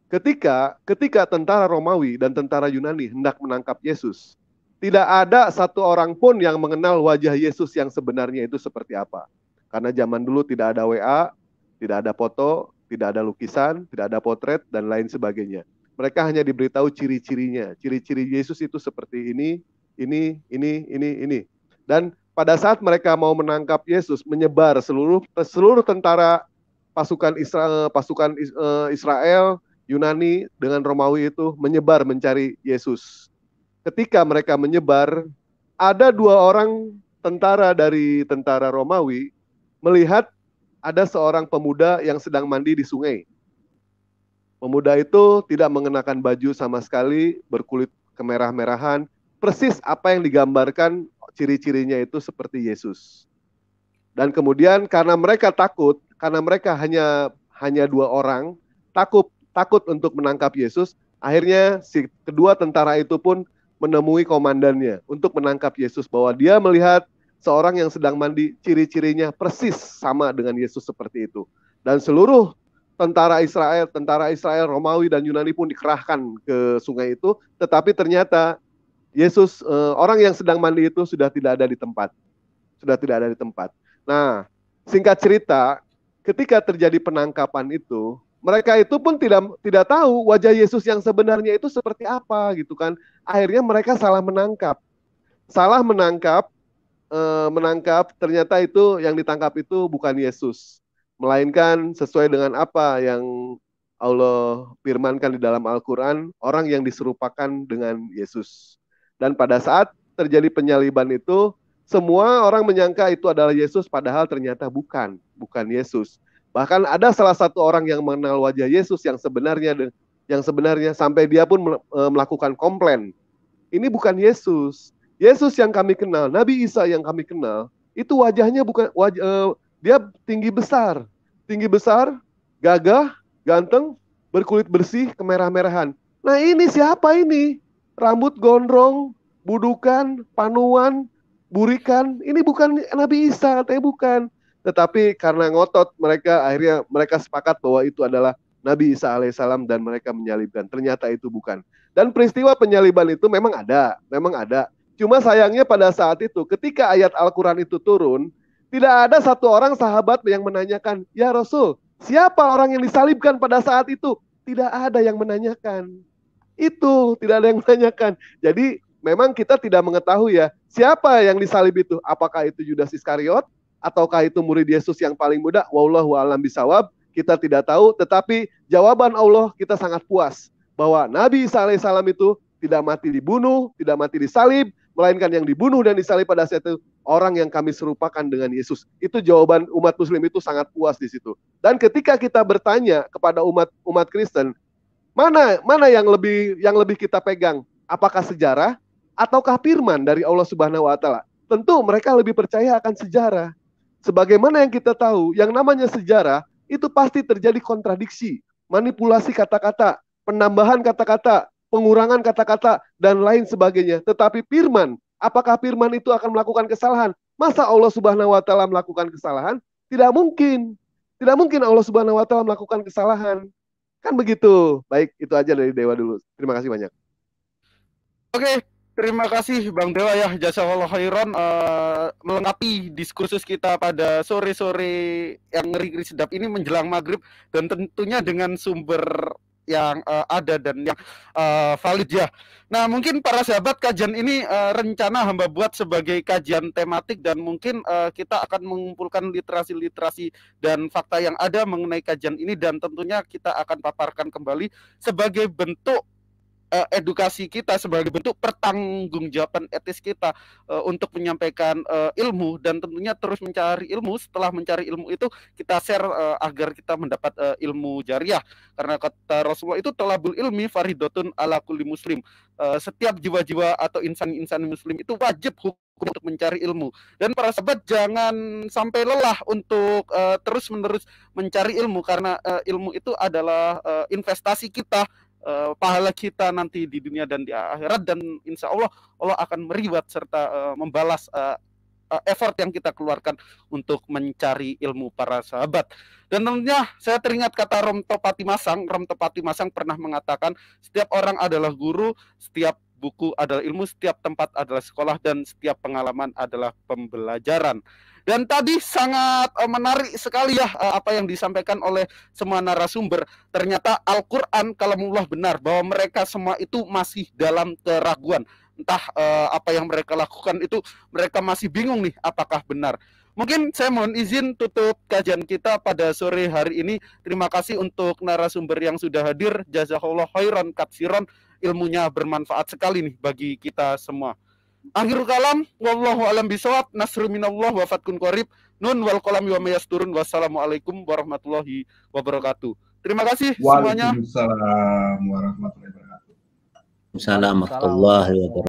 Speaker 5: ketika ketika tentara Romawi dan tentara Yunani hendak menangkap Yesus, tidak ada satu orang pun yang mengenal wajah Yesus yang sebenarnya itu seperti apa. Karena zaman dulu tidak ada WA, tidak ada foto, tidak ada lukisan, tidak ada potret dan lain sebagainya. Mereka hanya diberitahu ciri-cirinya. Ciri-ciri Yesus itu seperti ini, ini, ini, ini, ini. Dan pada saat mereka mau menangkap Yesus, menyebar seluruh seluruh tentara pasukan Israel, eh, pasukan eh, Israel, Yunani dengan Romawi itu menyebar mencari Yesus. Ketika mereka menyebar, ada dua orang tentara dari tentara Romawi melihat ada seorang pemuda yang sedang mandi di sungai. Pemuda itu tidak mengenakan baju sama sekali, berkulit kemerah-merahan, persis apa yang digambarkan ciri-cirinya itu seperti Yesus. Dan kemudian karena mereka takut, karena mereka hanya hanya dua orang takut takut untuk menangkap Yesus. Akhirnya si kedua tentara itu pun menemui komandannya untuk menangkap Yesus bahwa dia melihat seorang yang sedang mandi ciri-cirinya persis sama dengan Yesus seperti itu. Dan seluruh tentara Israel, tentara Israel Romawi dan Yunani pun dikerahkan ke sungai itu, tetapi ternyata Yesus eh, orang yang sedang mandi itu sudah tidak ada di tempat. Sudah tidak ada di tempat. Nah, singkat cerita, ketika terjadi penangkapan itu, mereka itu pun tidak tidak tahu wajah Yesus yang sebenarnya itu seperti apa gitu kan. Akhirnya mereka salah menangkap. Salah menangkap eh, menangkap ternyata itu yang ditangkap itu bukan Yesus, melainkan sesuai dengan apa yang Allah firmankan di dalam Al-Qur'an, orang yang diserupakan dengan Yesus. Dan pada saat terjadi penyaliban itu, semua orang menyangka itu adalah Yesus, padahal ternyata bukan, bukan Yesus. Bahkan ada salah satu orang yang mengenal wajah Yesus yang sebenarnya yang sebenarnya sampai dia pun e, melakukan komplain. Ini bukan Yesus. Yesus yang kami kenal, Nabi Isa yang kami kenal, itu wajahnya bukan wajah, uh, e, dia tinggi besar, tinggi besar, gagah, ganteng, berkulit bersih, kemerah-merahan. Nah ini siapa ini? Rambut gondrong, budukan, panuan, burikan ini bukan Nabi Isa katanya bukan tetapi karena ngotot mereka akhirnya mereka sepakat bahwa itu adalah Nabi Isa alaihissalam dan mereka menyalibkan ternyata itu bukan dan peristiwa penyaliban itu memang ada memang ada cuma sayangnya pada saat itu ketika ayat Al-Quran itu turun tidak ada satu orang sahabat yang menanyakan ya Rasul siapa orang yang disalibkan pada saat itu tidak ada yang menanyakan itu tidak ada yang *laughs* menanyakan jadi memang kita tidak mengetahui ya siapa yang disalib itu. Apakah itu Yudas Iskariot ataukah itu murid Yesus yang paling muda? Wallahu a'lam bisawab. Kita tidak tahu, tetapi jawaban Allah kita sangat puas bahwa Nabi Isa salam itu tidak mati dibunuh, tidak mati disalib, melainkan yang dibunuh dan disalib pada saat itu orang yang kami serupakan dengan Yesus. Itu jawaban umat muslim itu sangat puas di situ. Dan ketika kita bertanya kepada umat umat Kristen, mana mana yang lebih yang lebih kita pegang? Apakah sejarah ataukah firman dari Allah Subhanahu wa taala? Tentu mereka lebih percaya akan sejarah. Sebagaimana yang kita tahu, yang namanya sejarah itu pasti terjadi kontradiksi, manipulasi kata-kata, penambahan kata-kata, pengurangan kata-kata dan lain sebagainya. Tetapi firman, apakah firman itu akan melakukan kesalahan? Masa Allah Subhanahu wa taala melakukan kesalahan? Tidak mungkin. Tidak mungkin Allah Subhanahu wa taala melakukan kesalahan. Kan begitu. Baik, itu aja dari Dewa dulu. Terima kasih banyak.
Speaker 1: Oke, okay. Terima kasih Bang Dewa ya jasa Allah khairan uh, melengkapi diskursus kita pada sore-sore yang ngeri-ngeri sedap ini menjelang maghrib dan tentunya dengan sumber yang uh, ada dan yang uh, valid ya. Nah mungkin para sahabat kajian ini uh, rencana hamba buat sebagai kajian tematik dan mungkin uh, kita akan mengumpulkan literasi-literasi dan fakta yang ada mengenai kajian ini dan tentunya kita akan paparkan kembali sebagai bentuk uh, edukasi kita sebagai bentuk pertanggungjawaban etis kita uh, untuk menyampaikan uh, ilmu dan tentunya terus mencari ilmu setelah mencari ilmu itu kita share uh, agar kita mendapat uh, ilmu jariah karena kata Rasulullah itu talabul ilmi faridotun ala kulli muslim uh, setiap jiwa-jiwa atau insan-insan muslim itu wajib hukum untuk mencari ilmu dan para sahabat jangan sampai lelah untuk uh, terus menerus mencari ilmu karena uh, ilmu itu adalah uh, investasi kita uh, pahala kita nanti di dunia dan di akhirat dan insya Allah Allah akan meriwat serta uh, membalas uh, effort yang kita keluarkan untuk mencari ilmu para sahabat. Dan tentunya saya teringat kata Rom Topati Masang. Rom Topati Masang pernah mengatakan setiap orang adalah guru, setiap buku adalah ilmu, setiap tempat adalah sekolah, dan setiap pengalaman adalah pembelajaran. Dan tadi sangat uh, menarik sekali ya uh, apa yang disampaikan oleh semua narasumber. Ternyata Al-Qur'an kalamullah benar bahwa mereka semua itu masih dalam keraguan. Entah uh, apa yang mereka lakukan itu mereka masih bingung nih apakah benar. Mungkin saya mohon izin tutup kajian kita pada sore hari ini. Terima kasih untuk narasumber yang sudah hadir. Jazakallah khairan katsiran Ilmunya bermanfaat sekali nih bagi kita semua. Akhirul kalam wallahu alam bisawab nasru minallah wa fatkun qarib nun wal kolam wa turun, wassalamualaikum warahmatullahi wabarakatuh.
Speaker 4: Terima kasih semuanya. Waalaikumsalam warahmatullahi wabarakatuh. Assalamualaikum warahmatullahi wabarakatuh.